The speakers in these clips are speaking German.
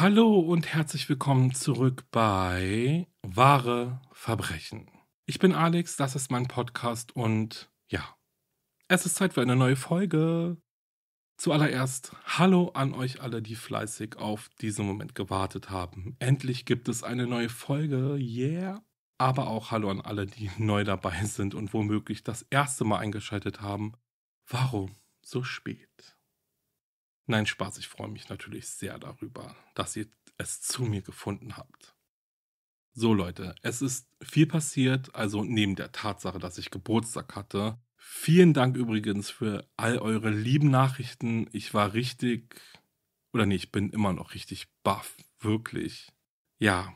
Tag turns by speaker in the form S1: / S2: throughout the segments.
S1: Hallo und herzlich willkommen zurück bei Wahre Verbrechen. Ich bin Alex, das ist mein Podcast und ja, es ist Zeit für eine neue Folge. Zuallererst Hallo an euch alle, die fleißig auf diesen Moment gewartet haben. Endlich gibt es eine neue Folge, yeah! Aber auch Hallo an alle, die neu dabei sind und womöglich das erste Mal eingeschaltet haben. Warum so spät? Nein, Spaß, ich freue mich natürlich sehr darüber, dass ihr es zu mir gefunden habt. So Leute, es ist viel passiert, also neben der Tatsache, dass ich Geburtstag hatte. Vielen Dank übrigens für all eure lieben Nachrichten. Ich war richtig, oder nee, ich bin immer noch richtig baff, wirklich. Ja,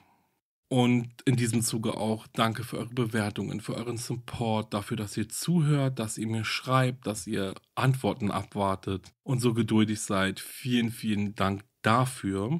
S1: und in diesem Zuge auch danke für eure Bewertungen, für euren Support, dafür, dass ihr zuhört, dass ihr mir schreibt, dass ihr Antworten abwartet und so geduldig seid. Vielen, vielen Dank dafür.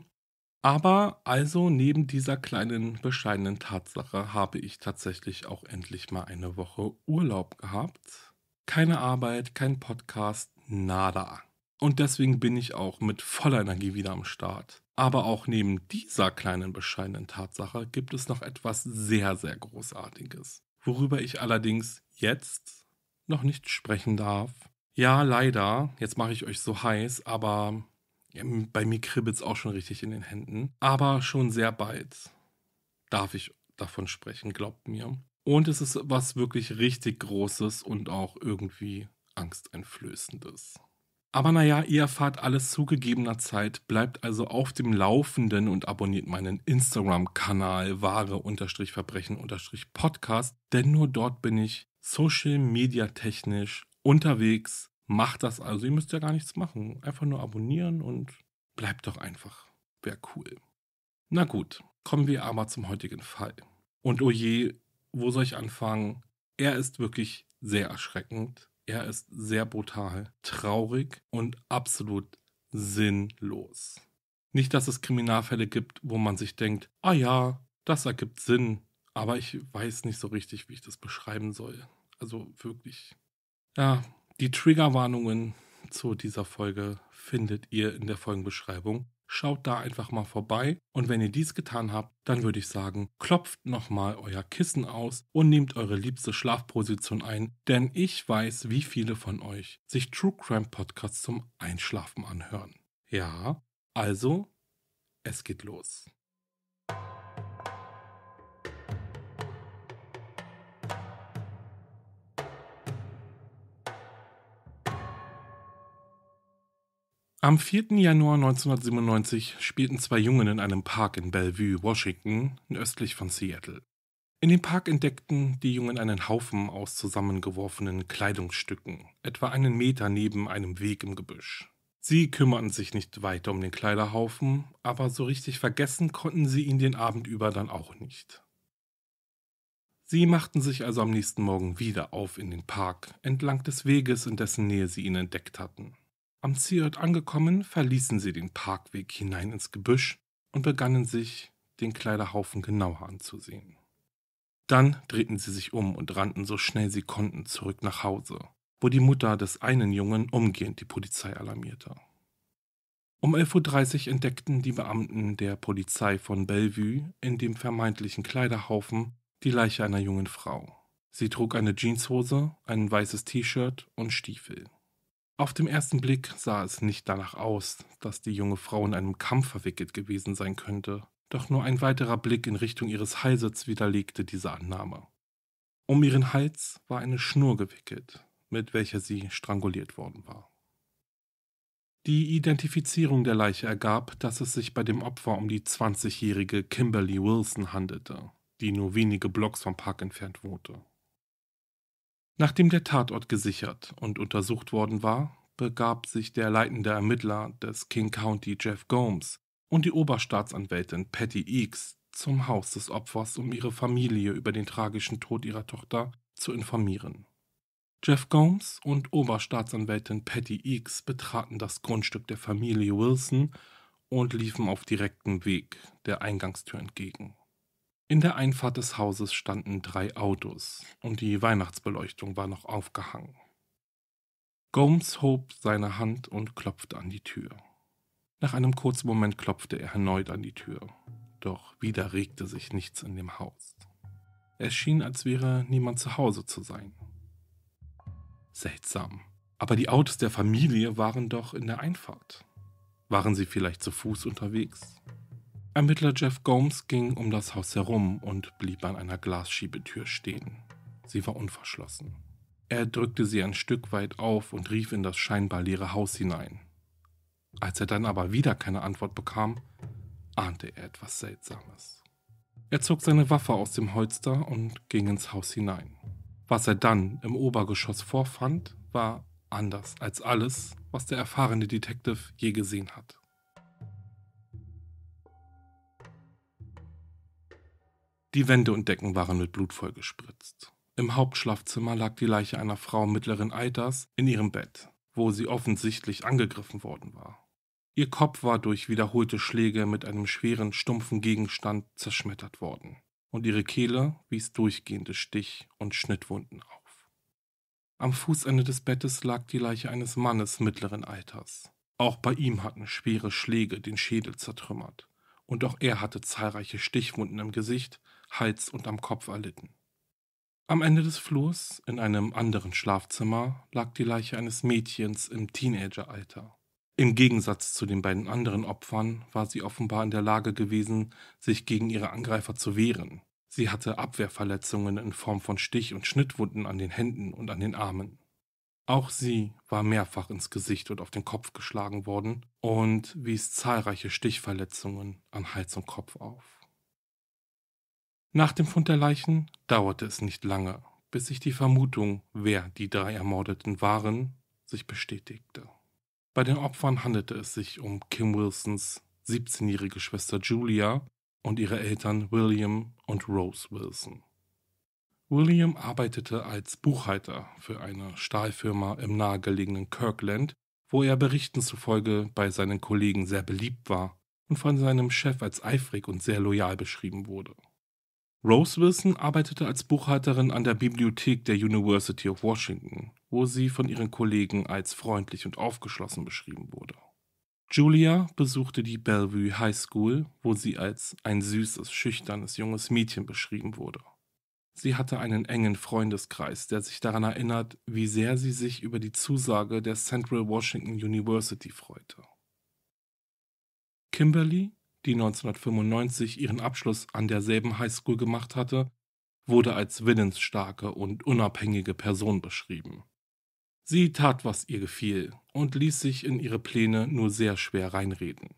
S1: Aber also neben dieser kleinen bescheidenen Tatsache habe ich tatsächlich auch endlich mal eine Woche Urlaub gehabt. Keine Arbeit, kein Podcast, nada. Und deswegen bin ich auch mit voller Energie wieder am Start. Aber auch neben dieser kleinen bescheidenen Tatsache gibt es noch etwas sehr, sehr Großartiges, worüber ich allerdings jetzt noch nicht sprechen darf. Ja, leider, jetzt mache ich euch so heiß, aber bei mir kribbelt es auch schon richtig in den Händen. Aber schon sehr bald darf ich davon sprechen, glaubt mir. Und es ist was wirklich richtig Großes und auch irgendwie angsteinflößendes. Aber naja, ihr erfahrt alles zu gegebener Zeit, bleibt also auf dem Laufenden und abonniert meinen Instagram-Kanal wahre-verbrechen-podcast, denn nur dort bin ich social-media-technisch unterwegs. Macht das also, ihr müsst ja gar nichts machen. Einfach nur abonnieren und bleibt doch einfach. Wäre cool. Na gut, kommen wir aber zum heutigen Fall. Und oje, oh wo soll ich anfangen? Er ist wirklich sehr erschreckend er ist sehr brutal, traurig und absolut sinnlos. Nicht, dass es Kriminalfälle gibt, wo man sich denkt, ah ja, das ergibt Sinn, aber ich weiß nicht so richtig, wie ich das beschreiben soll. Also wirklich. Ja, die Triggerwarnungen zu dieser Folge findet ihr in der Folgenbeschreibung. Schaut da einfach mal vorbei und wenn ihr dies getan habt, dann würde ich sagen, klopft nochmal euer Kissen aus und nehmt eure liebste Schlafposition ein, denn ich weiß, wie viele von euch sich True Crime Podcasts zum Einschlafen anhören. Ja, also, es geht los. Am 4. Januar 1997 spielten zwei Jungen in einem Park in Bellevue, Washington, östlich von Seattle. In dem Park entdeckten die Jungen einen Haufen aus zusammengeworfenen Kleidungsstücken, etwa einen Meter neben einem Weg im Gebüsch. Sie kümmerten sich nicht weiter um den Kleiderhaufen, aber so richtig vergessen konnten sie ihn den Abend über dann auch nicht. Sie machten sich also am nächsten Morgen wieder auf in den Park, entlang des Weges, in dessen Nähe sie ihn entdeckt hatten. Am Zielort angekommen, verließen sie den Parkweg hinein ins Gebüsch und begannen sich den Kleiderhaufen genauer anzusehen. Dann drehten sie sich um und rannten so schnell sie konnten zurück nach Hause, wo die Mutter des einen Jungen umgehend die Polizei alarmierte. Um 11.30 Uhr entdeckten die Beamten der Polizei von Bellevue in dem vermeintlichen Kleiderhaufen die Leiche einer jungen Frau. Sie trug eine Jeanshose, ein weißes T-Shirt und Stiefel. Auf dem ersten Blick sah es nicht danach aus, dass die junge Frau in einem Kampf verwickelt gewesen sein könnte, doch nur ein weiterer Blick in Richtung ihres Halses widerlegte diese Annahme. Um ihren Hals war eine Schnur gewickelt, mit welcher sie stranguliert worden war. Die Identifizierung der Leiche ergab, dass es sich bei dem Opfer um die 20-jährige Kimberly Wilson handelte, die nur wenige Blocks vom Park entfernt wohnte. Nachdem der Tatort gesichert und untersucht worden war, begab sich der leitende Ermittler des King County Jeff Gomes und die Oberstaatsanwältin Patty Eakes zum Haus des Opfers, um ihre Familie über den tragischen Tod ihrer Tochter zu informieren. Jeff Gomes und Oberstaatsanwältin Patty Eakes betraten das Grundstück der Familie Wilson und liefen auf direktem Weg der Eingangstür entgegen. In der Einfahrt des Hauses standen drei Autos und die Weihnachtsbeleuchtung war noch aufgehangen. Gomes hob seine Hand und klopfte an die Tür. Nach einem kurzen Moment klopfte er erneut an die Tür, doch wieder regte sich nichts in dem Haus. Es schien, als wäre niemand zu Hause zu sein. Seltsam, aber die Autos der Familie waren doch in der Einfahrt. Waren sie vielleicht zu Fuß unterwegs? Ermittler Jeff Gomes ging um das Haus herum und blieb an einer Glasschiebetür stehen. Sie war unverschlossen. Er drückte sie ein Stück weit auf und rief in das scheinbar leere Haus hinein. Als er dann aber wieder keine Antwort bekam, ahnte er etwas Seltsames. Er zog seine Waffe aus dem Holster und ging ins Haus hinein. Was er dann im Obergeschoss vorfand, war anders als alles, was der erfahrene Detective je gesehen hat. Die Wände und Decken waren mit Blut vollgespritzt. Im Hauptschlafzimmer lag die Leiche einer Frau mittleren Alters in ihrem Bett, wo sie offensichtlich angegriffen worden war. Ihr Kopf war durch wiederholte Schläge mit einem schweren, stumpfen Gegenstand zerschmettert worden, und ihre Kehle wies durchgehende Stich- und Schnittwunden auf. Am Fußende des Bettes lag die Leiche eines Mannes mittleren Alters. Auch bei ihm hatten schwere Schläge den Schädel zertrümmert, und auch er hatte zahlreiche Stichwunden im Gesicht, Hals und am Kopf erlitten. Am Ende des Flurs, in einem anderen Schlafzimmer, lag die Leiche eines Mädchens im Teenageralter. Im Gegensatz zu den beiden anderen Opfern war sie offenbar in der Lage gewesen, sich gegen ihre Angreifer zu wehren. Sie hatte Abwehrverletzungen in Form von Stich- und Schnittwunden an den Händen und an den Armen. Auch sie war mehrfach ins Gesicht und auf den Kopf geschlagen worden und wies zahlreiche Stichverletzungen an Hals und Kopf auf. Nach dem Fund der Leichen dauerte es nicht lange, bis sich die Vermutung, wer die drei Ermordeten waren, sich bestätigte. Bei den Opfern handelte es sich um Kim Wilsons 17-jährige Schwester Julia und ihre Eltern William und Rose Wilson. William arbeitete als Buchhalter für eine Stahlfirma im nahegelegenen Kirkland, wo er Berichten zufolge bei seinen Kollegen sehr beliebt war und von seinem Chef als eifrig und sehr loyal beschrieben wurde. Rose Wilson arbeitete als Buchhalterin an der Bibliothek der University of Washington, wo sie von ihren Kollegen als freundlich und aufgeschlossen beschrieben wurde. Julia besuchte die Bellevue High School, wo sie als ein süßes, schüchternes junges Mädchen beschrieben wurde. Sie hatte einen engen Freundeskreis, der sich daran erinnert, wie sehr sie sich über die Zusage der Central Washington University freute. Kimberly die 1995 ihren Abschluss an derselben Highschool gemacht hatte, wurde als willensstarke und unabhängige Person beschrieben. Sie tat, was ihr gefiel und ließ sich in ihre Pläne nur sehr schwer reinreden.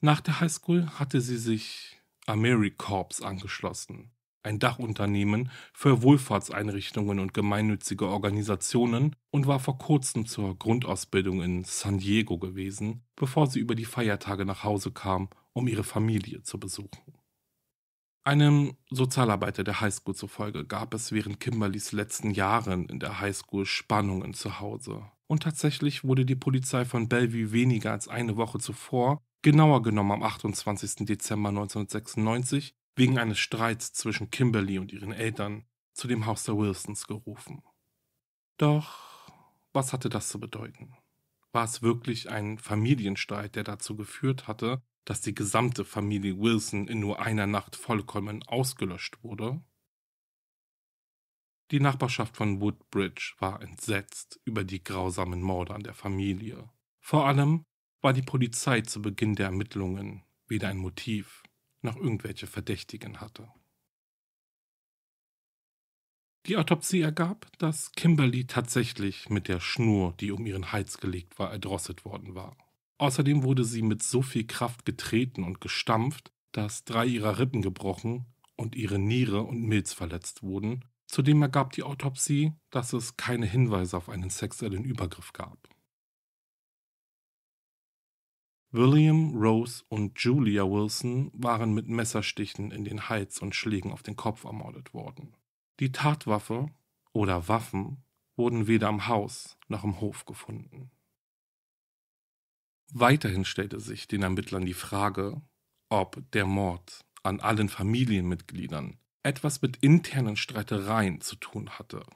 S1: Nach der Highschool hatte sie sich AmeriCorps angeschlossen, ein Dachunternehmen für Wohlfahrtseinrichtungen und gemeinnützige Organisationen, und war vor kurzem zur Grundausbildung in San Diego gewesen, bevor sie über die Feiertage nach Hause kam, um ihre Familie zu besuchen. Einem Sozialarbeiter der Highschool zufolge gab es während Kimberlys letzten Jahren in der Highschool Spannungen zu Hause. Und tatsächlich wurde die Polizei von Bellevue weniger als eine Woche zuvor, genauer genommen am 28. Dezember 1996, wegen eines Streits zwischen Kimberly und ihren Eltern zu dem Haus der Wilsons gerufen. Doch was hatte das zu bedeuten? War es wirklich ein Familienstreit, der dazu geführt hatte, dass die gesamte Familie Wilson in nur einer Nacht vollkommen ausgelöscht wurde? Die Nachbarschaft von Woodbridge war entsetzt über die grausamen Morde an der Familie. Vor allem war die Polizei zu Beginn der Ermittlungen weder ein Motiv noch irgendwelche Verdächtigen hatte. Die Autopsie ergab, dass Kimberly tatsächlich mit der Schnur, die um ihren Hals gelegt war, erdrosselt worden war. Außerdem wurde sie mit so viel Kraft getreten und gestampft, dass drei ihrer Rippen gebrochen und ihre Niere und Milz verletzt wurden. Zudem ergab die Autopsie, dass es keine Hinweise auf einen sexuellen Übergriff gab. William, Rose und Julia Wilson waren mit Messerstichen in den Hals und Schlägen auf den Kopf ermordet worden. Die Tatwaffe oder Waffen wurden weder im Haus noch im Hof gefunden. Weiterhin stellte sich den Ermittlern die Frage, ob der Mord an allen Familienmitgliedern etwas mit internen Streitereien zu tun hatte.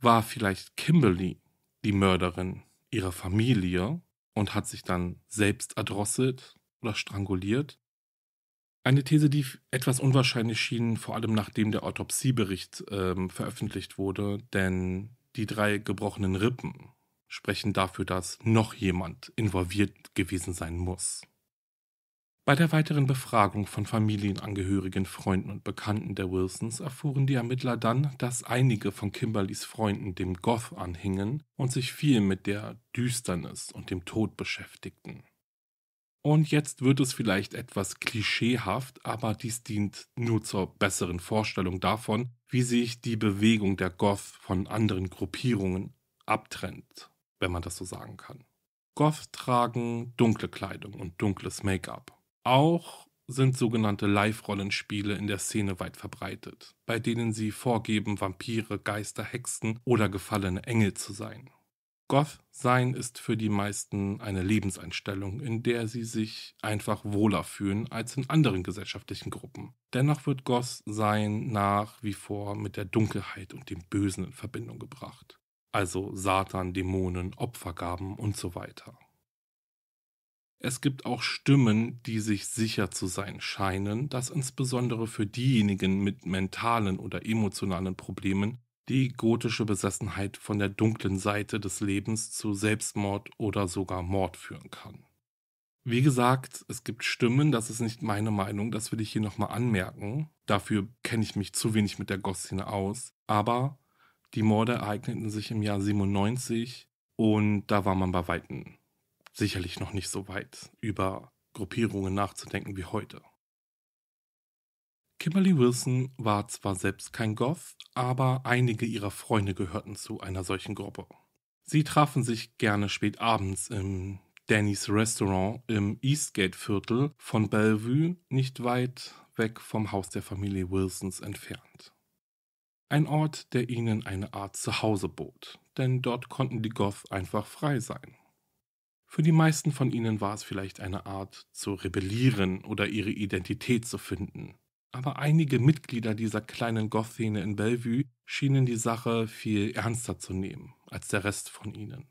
S1: War vielleicht Kimberly die Mörderin ihrer Familie und hat sich dann selbst erdrosselt oder stranguliert. Eine These, die etwas unwahrscheinlich schien, vor allem nachdem der Autopsiebericht ähm, veröffentlicht wurde, denn die drei gebrochenen Rippen sprechen dafür, dass noch jemand involviert gewesen sein muss. Bei der weiteren Befragung von Familienangehörigen, Freunden und Bekannten der Wilsons erfuhren die Ermittler dann, dass einige von Kimberlys Freunden dem Goth anhingen und sich viel mit der Düsternis und dem Tod beschäftigten. Und jetzt wird es vielleicht etwas klischeehaft, aber dies dient nur zur besseren Vorstellung davon, wie sich die Bewegung der Goth von anderen Gruppierungen abtrennt, wenn man das so sagen kann. Goth tragen dunkle Kleidung und dunkles Make-up. Auch sind sogenannte Live-Rollenspiele in der Szene weit verbreitet, bei denen sie vorgeben, Vampire, Geister, Hexen oder gefallene Engel zu sein. Goth sein ist für die meisten eine Lebenseinstellung, in der sie sich einfach wohler fühlen als in anderen gesellschaftlichen Gruppen. Dennoch wird Goth sein nach wie vor mit der Dunkelheit und dem Bösen in Verbindung gebracht. Also Satan, Dämonen, Opfergaben und so weiter. Es gibt auch Stimmen, die sich sicher zu sein scheinen, dass insbesondere für diejenigen mit mentalen oder emotionalen Problemen die gotische Besessenheit von der dunklen Seite des Lebens zu Selbstmord oder sogar Mord führen kann. Wie gesagt, es gibt Stimmen, das ist nicht meine Meinung, das will ich hier nochmal anmerken. Dafür kenne ich mich zu wenig mit der Goth-Szene aus. Aber die Morde ereigneten sich im Jahr 97 und da war man bei Weitem sicherlich noch nicht so weit, über Gruppierungen nachzudenken wie heute. Kimberly Wilson war zwar selbst kein Goth, aber einige ihrer Freunde gehörten zu einer solchen Gruppe. Sie trafen sich gerne spät abends im Danny's Restaurant im Eastgate-Viertel von Bellevue, nicht weit weg vom Haus der Familie Wilsons entfernt. Ein Ort, der ihnen eine Art Zuhause bot, denn dort konnten die Goth einfach frei sein. Für die meisten von ihnen war es vielleicht eine Art zu rebellieren oder ihre Identität zu finden. Aber einige Mitglieder dieser kleinen Goth-Szene in Bellevue schienen die Sache viel ernster zu nehmen als der Rest von ihnen.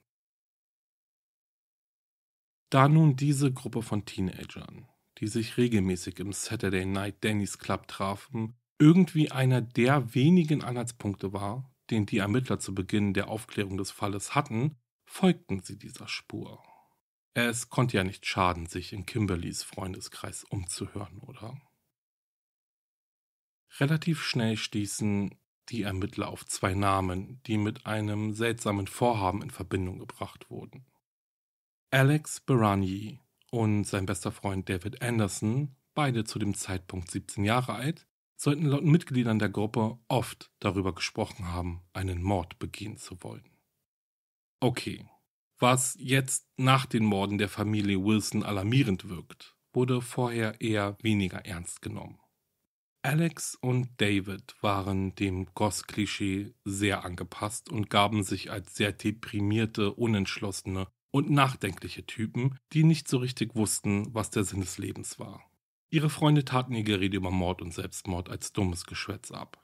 S1: Da nun diese Gruppe von Teenagern, die sich regelmäßig im Saturday Night Danny's Club trafen, irgendwie einer der wenigen Anhaltspunkte war, den die Ermittler zu Beginn der Aufklärung des Falles hatten, folgten sie dieser Spur es konnte ja nicht schaden, sich in Kimberlys Freundeskreis umzuhören, oder? Relativ schnell stießen die Ermittler auf zwei Namen, die mit einem seltsamen Vorhaben in Verbindung gebracht wurden. Alex Beragni und sein bester Freund David Anderson, beide zu dem Zeitpunkt 17 Jahre alt, sollten laut Mitgliedern der Gruppe oft darüber gesprochen haben, einen Mord begehen zu wollen. Okay, was jetzt nach den Morden der Familie Wilson alarmierend wirkt, wurde vorher eher weniger ernst genommen. Alex und David waren dem Goss-Klischee sehr angepasst und gaben sich als sehr deprimierte, unentschlossene und nachdenkliche Typen, die nicht so richtig wussten, was der Sinn des Lebens war. Ihre Freunde taten ihr Gerede über Mord und Selbstmord als dummes Geschwätz ab.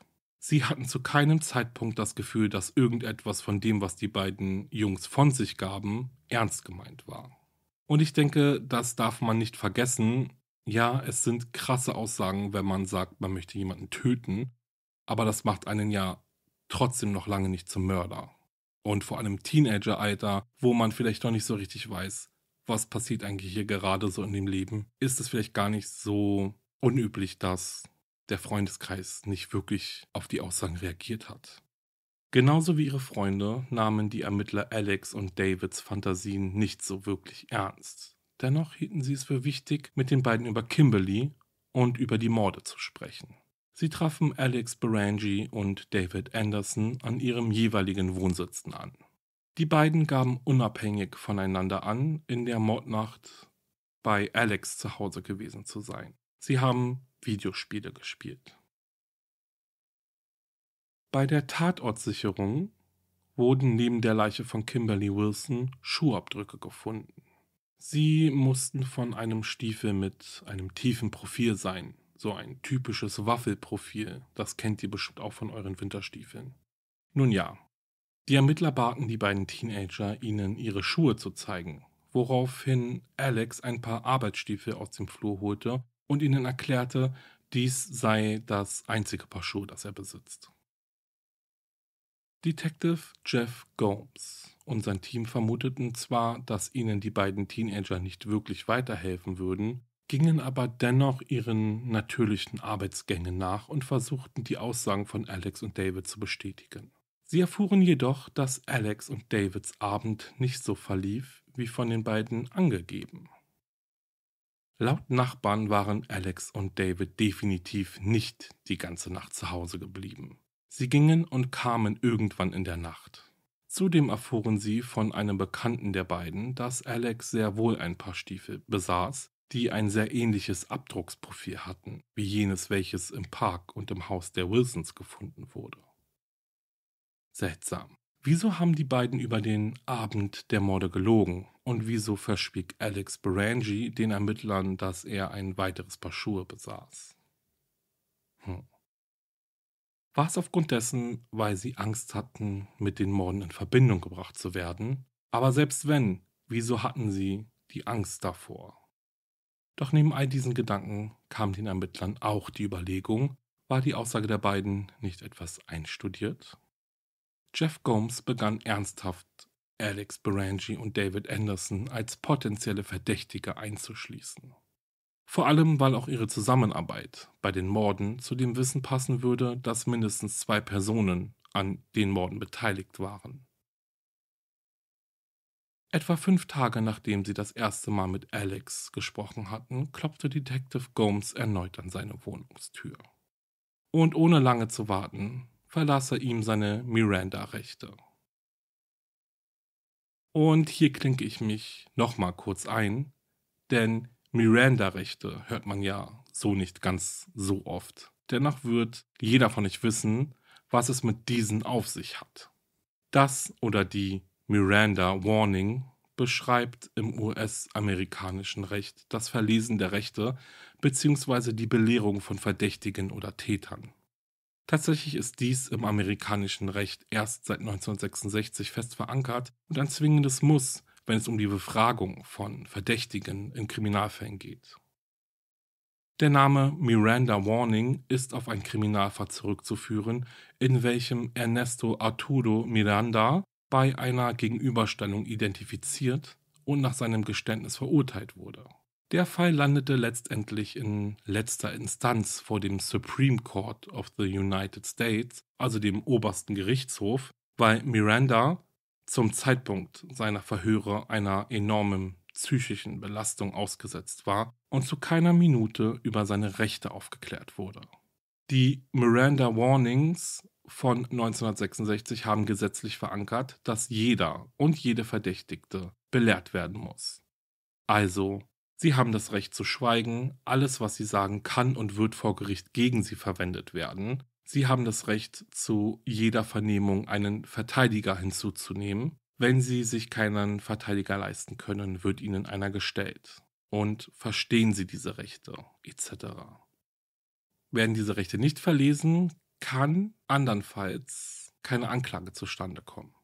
S1: Sie hatten zu keinem Zeitpunkt das Gefühl, dass irgendetwas von dem, was die beiden Jungs von sich gaben, ernst gemeint war. Und ich denke, das darf man nicht vergessen. Ja, es sind krasse Aussagen, wenn man sagt, man möchte jemanden töten, aber das macht einen ja trotzdem noch lange nicht zum Mörder. Und vor allem Teenageralter, wo man vielleicht noch nicht so richtig weiß, was passiert eigentlich hier gerade so in dem Leben, ist es vielleicht gar nicht so unüblich, dass der Freundeskreis nicht wirklich auf die Aussagen reagiert hat. Genauso wie ihre Freunde nahmen die Ermittler Alex und Davids Fantasien nicht so wirklich ernst. Dennoch hielten sie es für wichtig, mit den beiden über Kimberly und über die Morde zu sprechen. Sie trafen Alex Berangi und David Anderson an ihrem jeweiligen Wohnsitzen an. Die beiden gaben unabhängig voneinander an, in der Mordnacht bei Alex zu Hause gewesen zu sein. Sie haben Videospiele gespielt. Bei der Tatortsicherung wurden neben der Leiche von Kimberly Wilson Schuhabdrücke gefunden. Sie mussten von einem Stiefel mit einem tiefen Profil sein, so ein typisches Waffelprofil, das kennt ihr bestimmt auch von euren Winterstiefeln. Nun ja, die Ermittler baten die beiden Teenager, ihnen ihre Schuhe zu zeigen, woraufhin Alex ein paar Arbeitsstiefel aus dem Flur holte und ihnen erklärte, dies sei das einzige Paar Schuhe, das er besitzt. Detective Jeff Gomes und sein Team vermuteten zwar, dass ihnen die beiden Teenager nicht wirklich weiterhelfen würden, gingen aber dennoch ihren natürlichen Arbeitsgängen nach und versuchten die Aussagen von Alex und David zu bestätigen. Sie erfuhren jedoch, dass Alex und Davids Abend nicht so verlief, wie von den beiden angegeben. Laut Nachbarn waren Alex und David definitiv nicht die ganze Nacht zu Hause geblieben. Sie gingen und kamen irgendwann in der Nacht. Zudem erfuhren sie von einem Bekannten der beiden, dass Alex sehr wohl ein paar Stiefel besaß, die ein sehr ähnliches Abdrucksprofil hatten, wie jenes, welches im Park und im Haus der Wilsons gefunden wurde. Seltsam. Wieso haben die beiden über den Abend der Morde gelogen? Und wieso verschwieg Alex Berangi den Ermittlern, dass er ein weiteres Paar Schuhe besaß? Hm. War es aufgrund dessen, weil sie Angst hatten, mit den Morden in Verbindung gebracht zu werden? Aber selbst wenn, wieso hatten sie die Angst davor? Doch neben all diesen Gedanken kam den Ermittlern auch die Überlegung, war die Aussage der beiden nicht etwas einstudiert? Jeff Gomes begann ernsthaft, Alex Berangi und David Anderson als potenzielle Verdächtige einzuschließen. Vor allem, weil auch ihre Zusammenarbeit bei den Morden zu dem Wissen passen würde, dass mindestens zwei Personen an den Morden beteiligt waren. Etwa fünf Tage nachdem sie das erste Mal mit Alex gesprochen hatten, klopfte Detective Gomes erneut an seine Wohnungstür. Und ohne lange zu warten, verlasse er ihm seine Miranda-Rechte. Und hier klinke ich mich nochmal kurz ein, denn Miranda-Rechte hört man ja so nicht ganz so oft. Dennoch wird jeder von euch wissen, was es mit diesen auf sich hat. Das oder die Miranda Warning beschreibt im US-amerikanischen Recht das Verlesen der Rechte bzw. die Belehrung von Verdächtigen oder Tätern. Tatsächlich ist dies im amerikanischen Recht erst seit 1966 fest verankert und ein zwingendes Muss, wenn es um die Befragung von Verdächtigen in Kriminalfällen geht. Der Name Miranda Warning ist auf einen Kriminalfall zurückzuführen, in welchem Ernesto Arturo Miranda bei einer Gegenüberstellung identifiziert und nach seinem Geständnis verurteilt wurde. Der Fall landete letztendlich in letzter Instanz vor dem Supreme Court of the United States, also dem obersten Gerichtshof, weil Miranda zum Zeitpunkt seiner Verhöre einer enormen psychischen Belastung ausgesetzt war und zu keiner Minute über seine Rechte aufgeklärt wurde. Die Miranda Warnings von 1966 haben gesetzlich verankert, dass jeder und jede Verdächtigte belehrt werden muss. Also Sie haben das Recht zu schweigen, alles, was Sie sagen, kann und wird vor Gericht gegen Sie verwendet werden. Sie haben das Recht, zu jeder Vernehmung einen Verteidiger hinzuzunehmen. Wenn Sie sich keinen Verteidiger leisten können, wird Ihnen einer gestellt. Und verstehen Sie diese Rechte, etc. Werden diese Rechte nicht verlesen, kann andernfalls keine Anklage zustande kommen.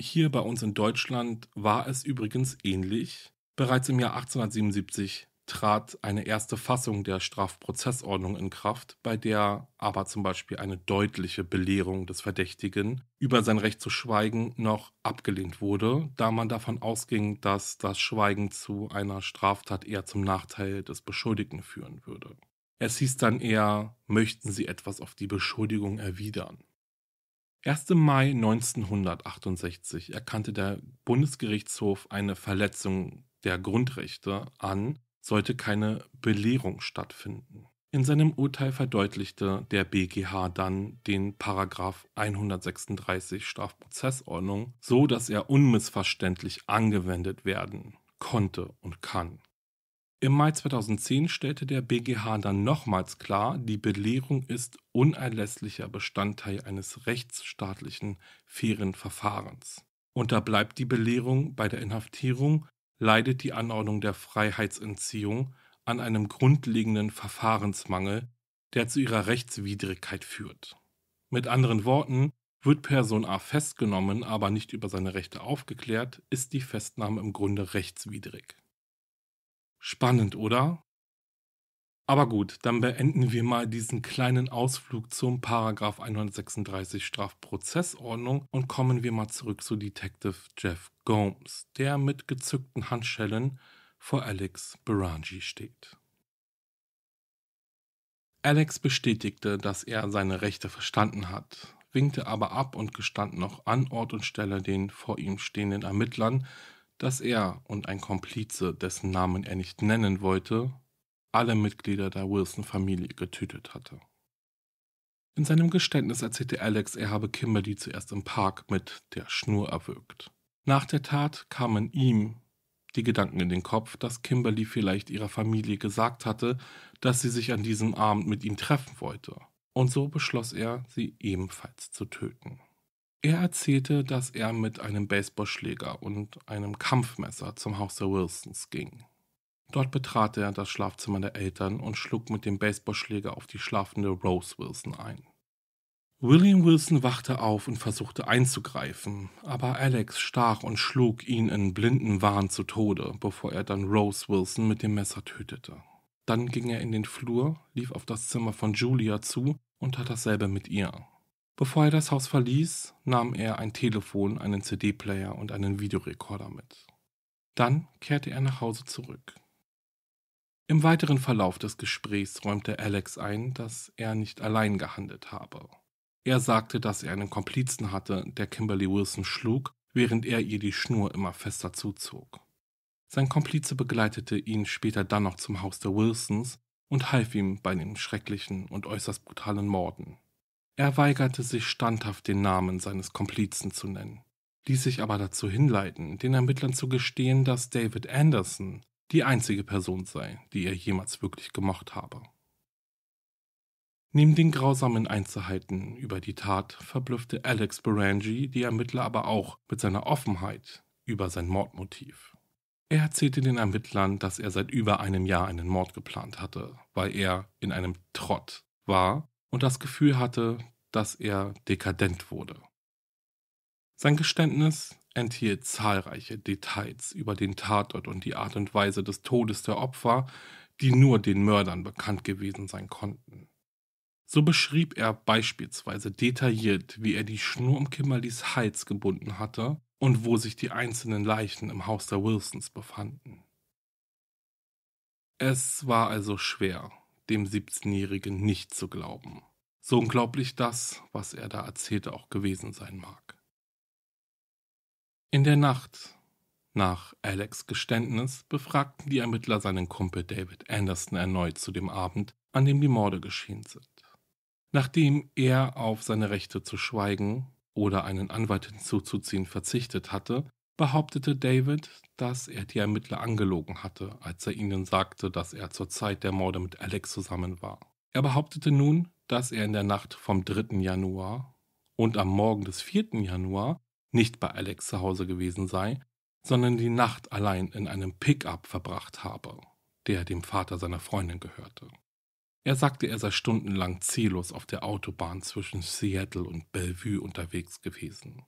S1: Hier bei uns in Deutschland war es übrigens ähnlich. Bereits im Jahr 1877 trat eine erste Fassung der Strafprozessordnung in Kraft, bei der aber zum Beispiel eine deutliche Belehrung des Verdächtigen über sein Recht zu schweigen noch abgelehnt wurde, da man davon ausging, dass das Schweigen zu einer Straftat eher zum Nachteil des Beschuldigten führen würde. Es hieß dann eher, möchten Sie etwas auf die Beschuldigung erwidern. Erst im Mai 1968 erkannte der Bundesgerichtshof eine Verletzung der Grundrechte an, sollte keine Belehrung stattfinden. In seinem Urteil verdeutlichte der BGH dann den Paragraf 136 Strafprozessordnung so, dass er unmissverständlich angewendet werden konnte und kann. Im Mai 2010 stellte der BGH dann nochmals klar, die Belehrung ist unerlässlicher Bestandteil eines rechtsstaatlichen fairen Verfahrens. Und da bleibt die Belehrung bei der Inhaftierung leidet die Anordnung der Freiheitsentziehung an einem grundlegenden Verfahrensmangel, der zu ihrer Rechtswidrigkeit führt. Mit anderen Worten, wird Person A festgenommen, aber nicht über seine Rechte aufgeklärt, ist die Festnahme im Grunde rechtswidrig. Spannend, oder? Aber gut, dann beenden wir mal diesen kleinen Ausflug zum Paragraph 136 Strafprozessordnung und kommen wir mal zurück zu Detective Jeff Gomes, der mit gezückten Handschellen vor Alex Barangi steht. Alex bestätigte, dass er seine Rechte verstanden hat, winkte aber ab und gestand noch an Ort und Stelle den vor ihm stehenden Ermittlern, dass er und ein Komplize, dessen Namen er nicht nennen wollte, alle Mitglieder der Wilson-Familie getötet hatte. In seinem Geständnis erzählte Alex, er habe Kimberly zuerst im Park mit der Schnur erwürgt. Nach der Tat kamen ihm die Gedanken in den Kopf, dass Kimberly vielleicht ihrer Familie gesagt hatte, dass sie sich an diesem Abend mit ihm treffen wollte. Und so beschloss er, sie ebenfalls zu töten. Er erzählte, dass er mit einem Baseballschläger und einem Kampfmesser zum Haus der Wilsons ging. Dort betrat er das Schlafzimmer der Eltern und schlug mit dem Baseballschläger auf die schlafende Rose Wilson ein. William Wilson wachte auf und versuchte einzugreifen, aber Alex stach und schlug ihn in blinden Wahn zu Tode, bevor er dann Rose Wilson mit dem Messer tötete. Dann ging er in den Flur, lief auf das Zimmer von Julia zu und tat dasselbe mit ihr. Bevor er das Haus verließ, nahm er ein Telefon, einen CD-Player und einen Videorekorder mit. Dann kehrte er nach Hause zurück. Im weiteren Verlauf des Gesprächs räumte Alex ein, dass er nicht allein gehandelt habe. Er sagte, dass er einen Komplizen hatte, der Kimberly Wilson schlug, während er ihr die Schnur immer fester zuzog. Sein Komplize begleitete ihn später dann noch zum Haus der Wilsons und half ihm bei den schrecklichen und äußerst brutalen Morden. Er weigerte sich standhaft den Namen seines Komplizen zu nennen, ließ sich aber dazu hinleiten, den Ermittlern zu gestehen, dass David Anderson die einzige Person sei, die er jemals wirklich gemocht habe. Neben den grausamen Einzelheiten über die Tat verblüffte Alex Berangi die Ermittler aber auch mit seiner Offenheit über sein Mordmotiv. Er erzählte den Ermittlern, dass er seit über einem Jahr einen Mord geplant hatte, weil er in einem Trott war und das Gefühl hatte, dass er dekadent wurde. Sein Geständnis, enthielt zahlreiche Details über den Tatort und die Art und Weise des Todes der Opfer, die nur den Mördern bekannt gewesen sein konnten. So beschrieb er beispielsweise detailliert, wie er die Schnur um Kimberlys Hals gebunden hatte und wo sich die einzelnen Leichen im Haus der Wilsons befanden. Es war also schwer, dem 17-Jährigen nicht zu glauben. So unglaublich das, was er da erzählte, auch gewesen sein mag. In der Nacht nach Alex Geständnis befragten die Ermittler seinen Kumpel David Anderson erneut zu dem Abend, an dem die Morde geschehen sind. Nachdem er auf seine Rechte zu schweigen oder einen Anwalt hinzuzuziehen verzichtet hatte, behauptete David, dass er die Ermittler angelogen hatte, als er ihnen sagte, dass er zur Zeit der Morde mit Alex zusammen war. Er behauptete nun, dass er in der Nacht vom 3. Januar und am Morgen des 4. Januar nicht bei Alex zu Hause gewesen sei, sondern die Nacht allein in einem Pickup verbracht habe, der dem Vater seiner Freundin gehörte. Er sagte, er sei stundenlang ziellos auf der Autobahn zwischen Seattle und Bellevue unterwegs gewesen.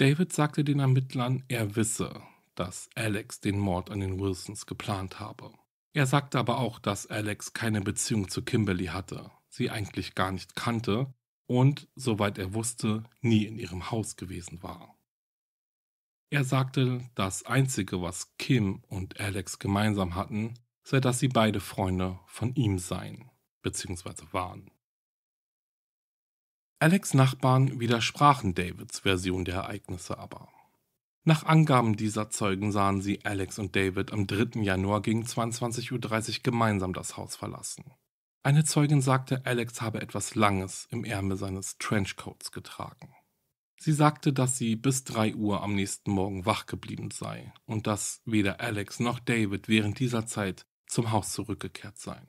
S1: David sagte den Ermittlern, er wisse, dass Alex den Mord an den Wilsons geplant habe. Er sagte aber auch, dass Alex keine Beziehung zu Kimberly hatte, sie eigentlich gar nicht kannte und, soweit er wusste, nie in ihrem Haus gewesen war. Er sagte, das Einzige, was Kim und Alex gemeinsam hatten, sei, dass sie beide Freunde von ihm seien bzw. waren. Alex Nachbarn widersprachen Davids Version der Ereignisse aber. Nach Angaben dieser Zeugen sahen sie Alex und David am 3. Januar gegen 22.30 Uhr gemeinsam das Haus verlassen. Eine Zeugin sagte, Alex habe etwas Langes im Ärmel seines Trenchcoats getragen. Sie sagte, dass sie bis 3 Uhr am nächsten Morgen wach geblieben sei und dass weder Alex noch David während dieser Zeit zum Haus zurückgekehrt seien.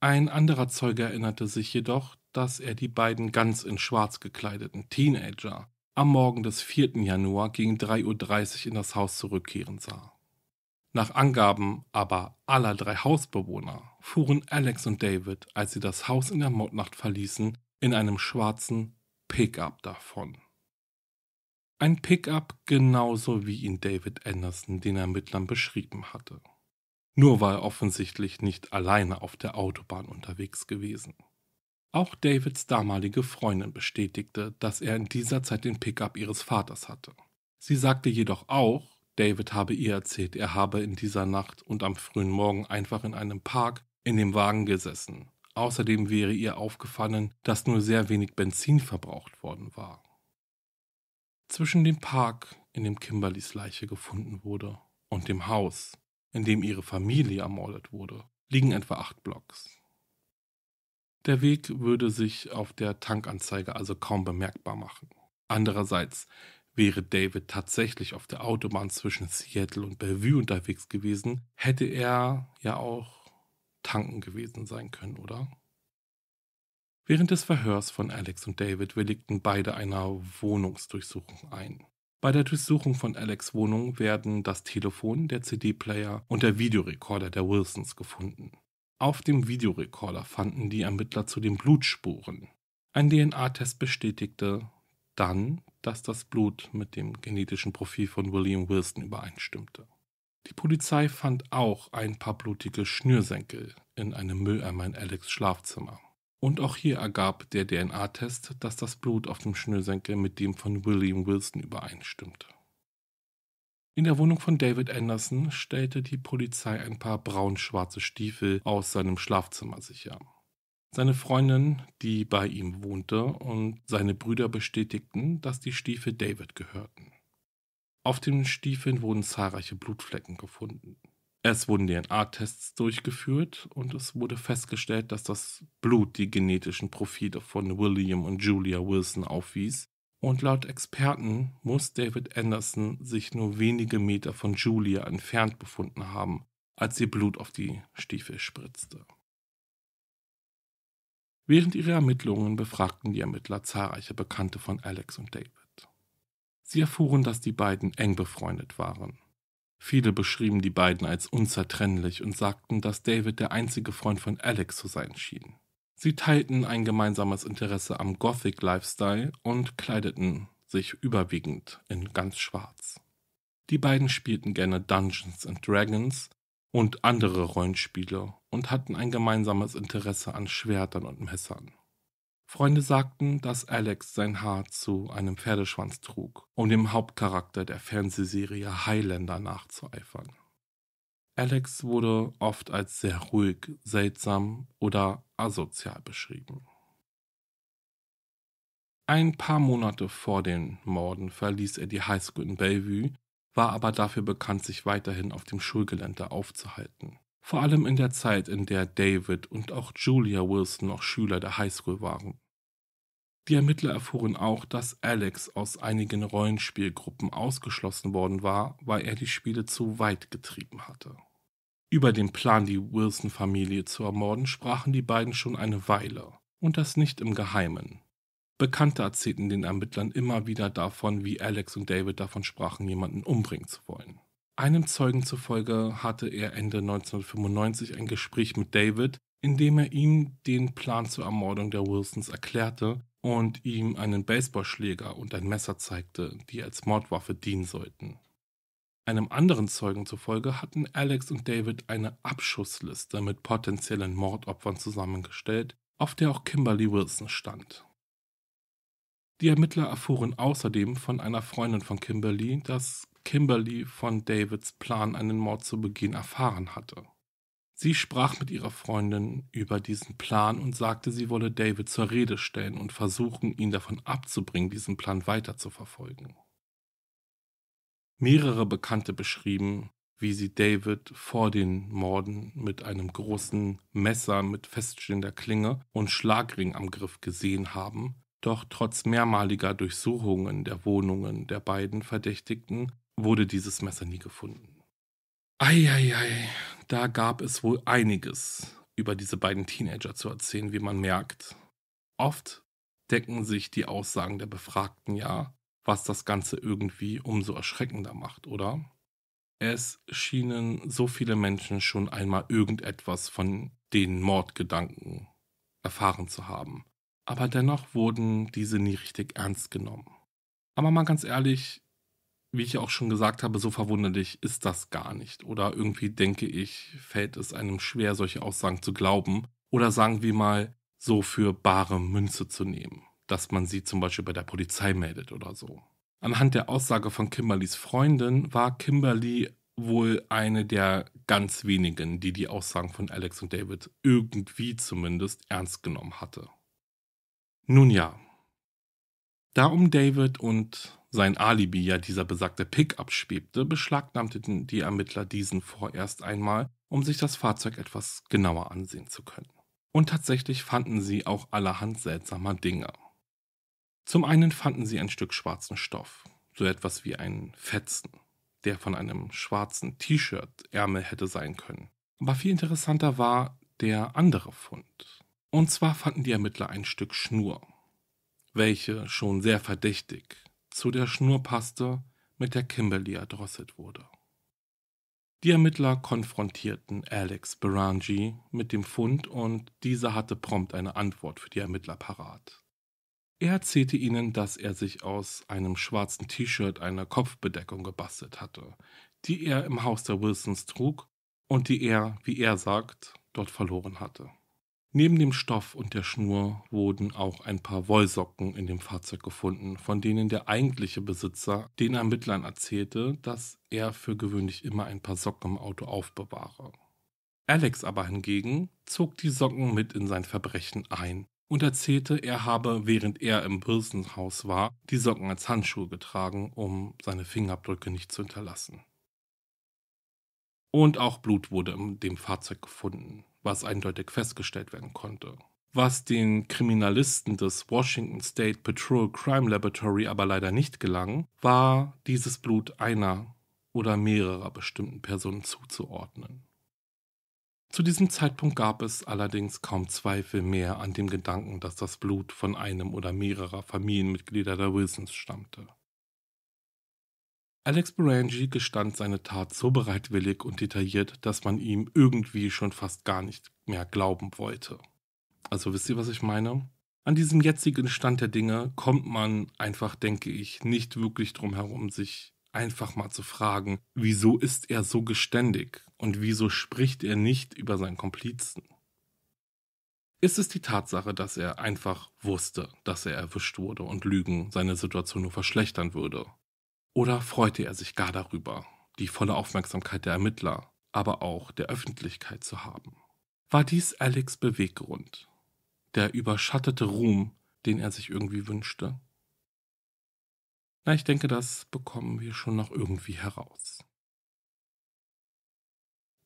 S1: Ein anderer Zeuge erinnerte sich jedoch, dass er die beiden ganz in schwarz gekleideten Teenager am Morgen des 4. Januar gegen 3.30 Uhr in das Haus zurückkehren sah. Nach Angaben aber aller drei Hausbewohner fuhren Alex und David, als sie das Haus in der Mordnacht verließen, in einem schwarzen Pickup davon. Ein Pickup genauso wie ihn David Anderson den Ermittlern beschrieben hatte. Nur war er offensichtlich nicht alleine auf der Autobahn unterwegs gewesen. Auch Davids damalige Freundin bestätigte, dass er in dieser Zeit den Pickup ihres Vaters hatte. Sie sagte jedoch auch, David habe ihr erzählt, er habe in dieser Nacht und am frühen Morgen einfach in einem Park in dem Wagen gesessen. Außerdem wäre ihr aufgefallen, dass nur sehr wenig Benzin verbraucht worden war. Zwischen dem Park, in dem Kimberlys Leiche gefunden wurde, und dem Haus, in dem ihre Familie ermordet wurde, liegen etwa acht Blocks. Der Weg würde sich auf der Tankanzeige also kaum bemerkbar machen. Andererseits Wäre David tatsächlich auf der Autobahn zwischen Seattle und Bellevue unterwegs gewesen, hätte er ja auch tanken gewesen sein können, oder? Während des Verhörs von Alex und David willigten beide einer Wohnungsdurchsuchung ein. Bei der Durchsuchung von Alex Wohnung werden das Telefon, der CD-Player und der Videorekorder der Wilsons gefunden. Auf dem Videorekorder fanden die Ermittler zu den Blutspuren. Ein DNA-Test bestätigte dann, dass das Blut mit dem genetischen Profil von William Wilson übereinstimmte. Die Polizei fand auch ein paar blutige Schnürsenkel in einem Mülleimer in Alex Schlafzimmer. Und auch hier ergab der DNA-Test, dass das Blut auf dem Schnürsenkel mit dem von William Wilson übereinstimmte. In der Wohnung von David Anderson stellte die Polizei ein paar braun-schwarze Stiefel aus seinem Schlafzimmer sicher. Seine Freundin, die bei ihm wohnte, und seine Brüder bestätigten, dass die Stiefel David gehörten. Auf den Stiefeln wurden zahlreiche Blutflecken gefunden. Es wurden DNA-Tests durchgeführt und es wurde festgestellt, dass das Blut die genetischen Profile von William und Julia Wilson aufwies. Und laut Experten muss David Anderson sich nur wenige Meter von Julia entfernt befunden haben, als ihr Blut auf die Stiefel spritzte. Während ihrer Ermittlungen befragten die Ermittler zahlreiche Bekannte von Alex und David. Sie erfuhren, dass die beiden eng befreundet waren. Viele beschrieben die beiden als unzertrennlich und sagten, dass David der einzige Freund von Alex zu sein schien. Sie teilten ein gemeinsames Interesse am Gothic-Lifestyle und kleideten sich überwiegend in ganz schwarz. Die beiden spielten gerne Dungeons and Dragons und andere Rollenspiele und hatten ein gemeinsames Interesse an Schwertern und Messern. Freunde sagten, dass Alex sein Haar zu einem Pferdeschwanz trug, um dem Hauptcharakter der Fernsehserie Highlander nachzueifern. Alex wurde oft als sehr ruhig, seltsam oder asozial beschrieben. Ein paar Monate vor den Morden verließ er die Highschool in Bellevue war aber dafür bekannt, sich weiterhin auf dem Schulgelände aufzuhalten. Vor allem in der Zeit, in der David und auch Julia Wilson noch Schüler der Highschool waren. Die Ermittler erfuhren auch, dass Alex aus einigen Rollenspielgruppen ausgeschlossen worden war, weil er die Spiele zu weit getrieben hatte. Über den Plan, die Wilson-Familie zu ermorden, sprachen die beiden schon eine Weile, und das nicht im Geheimen. Bekannte erzählten den Ermittlern immer wieder davon, wie Alex und David davon sprachen, jemanden umbringen zu wollen. Einem Zeugen zufolge hatte er Ende 1995 ein Gespräch mit David, in dem er ihm den Plan zur Ermordung der Wilsons erklärte und ihm einen Baseballschläger und ein Messer zeigte, die als Mordwaffe dienen sollten. Einem anderen Zeugen zufolge hatten Alex und David eine Abschussliste mit potenziellen Mordopfern zusammengestellt, auf der auch Kimberly Wilson stand. Die Ermittler erfuhren außerdem von einer Freundin von Kimberly, dass Kimberly von Davids Plan, einen Mord zu begehen, erfahren hatte. Sie sprach mit ihrer Freundin über diesen Plan und sagte, sie wolle David zur Rede stellen und versuchen, ihn davon abzubringen, diesen Plan weiterzuverfolgen. Mehrere Bekannte beschrieben, wie sie David vor den Morden mit einem großen Messer mit feststehender Klinge und Schlagring am Griff gesehen haben doch trotz mehrmaliger Durchsuchungen der Wohnungen der beiden Verdächtigten wurde dieses Messer nie gefunden. Eieiei, da gab es wohl einiges über diese beiden Teenager zu erzählen, wie man merkt. Oft decken sich die Aussagen der Befragten ja, was das Ganze irgendwie umso erschreckender macht, oder? Es schienen so viele Menschen schon einmal irgendetwas von den Mordgedanken erfahren zu haben aber dennoch wurden diese nie richtig ernst genommen. Aber mal ganz ehrlich, wie ich auch schon gesagt habe, so verwunderlich ist das gar nicht. Oder irgendwie denke ich, fällt es einem schwer, solche Aussagen zu glauben. Oder sagen wir mal, so für bare Münze zu nehmen, dass man sie zum Beispiel bei der Polizei meldet oder so. Anhand der Aussage von Kimberlys Freundin war Kimberly wohl eine der ganz wenigen, die die Aussagen von Alex und David irgendwie zumindest ernst genommen hatte. Nun ja. Da um David und sein Alibi ja dieser besagte Pickup schwebte, beschlagnahmten die Ermittler diesen vorerst einmal, um sich das Fahrzeug etwas genauer ansehen zu können. Und tatsächlich fanden sie auch allerhand seltsamer Dinge. Zum einen fanden sie ein Stück schwarzen Stoff, so etwas wie einen Fetzen, der von einem schwarzen T-Shirt-Ärmel hätte sein können. Aber viel interessanter war der andere Fund. Und zwar fanden die Ermittler ein Stück Schnur, welche schon sehr verdächtig zu der Schnur passte, mit der Kimberly erdrosselt wurde. Die Ermittler konfrontierten Alex Berangi mit dem Fund und dieser hatte prompt eine Antwort für die Ermittler parat. Er erzählte ihnen, dass er sich aus einem schwarzen T-Shirt eine Kopfbedeckung gebastelt hatte, die er im Haus der Wilsons trug und die er, wie er sagt, dort verloren hatte. Neben dem Stoff und der Schnur wurden auch ein paar Wollsocken in dem Fahrzeug gefunden, von denen der eigentliche Besitzer den Ermittlern erzählte, dass er für gewöhnlich immer ein paar Socken im Auto aufbewahre. Alex aber hingegen zog die Socken mit in sein Verbrechen ein und erzählte, er habe, während er im Bürstenhaus war, die Socken als Handschuhe getragen, um seine Fingerabdrücke nicht zu hinterlassen. Und auch Blut wurde in dem Fahrzeug gefunden was eindeutig festgestellt werden konnte. Was den Kriminalisten des Washington State Patrol Crime Laboratory aber leider nicht gelang, war dieses Blut einer oder mehrerer bestimmten Personen zuzuordnen. Zu diesem Zeitpunkt gab es allerdings kaum Zweifel mehr an dem Gedanken, dass das Blut von einem oder mehrerer Familienmitglieder der Wilsons stammte. Alex Berangi gestand seine Tat so bereitwillig und detailliert, dass man ihm irgendwie schon fast gar nicht mehr glauben wollte. Also wisst ihr, was ich meine? An diesem jetzigen Stand der Dinge kommt man einfach, denke ich, nicht wirklich drum herum, sich einfach mal zu fragen, wieso ist er so geständig und wieso spricht er nicht über seinen Komplizen? Ist es die Tatsache, dass er einfach wusste, dass er erwischt wurde und Lügen seine Situation nur verschlechtern würde? Oder freute er sich gar darüber, die volle Aufmerksamkeit der Ermittler, aber auch der Öffentlichkeit zu haben? War dies Alex Beweggrund, der überschattete Ruhm, den er sich irgendwie wünschte? Na, ich denke, das bekommen wir schon noch irgendwie heraus.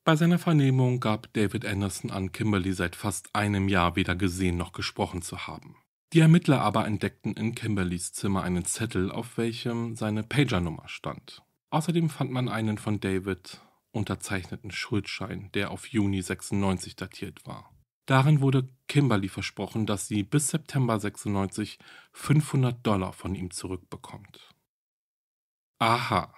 S1: Bei seiner Vernehmung gab David Anderson an, Kimberly seit fast einem Jahr weder gesehen noch gesprochen zu haben. Die Ermittler aber entdeckten in Kimberlys Zimmer einen Zettel, auf welchem seine Pagernummer stand. Außerdem fand man einen von David unterzeichneten Schuldschein, der auf Juni 96 datiert war. Darin wurde Kimberly versprochen, dass sie bis September 96 500 Dollar von ihm zurückbekommt. Aha,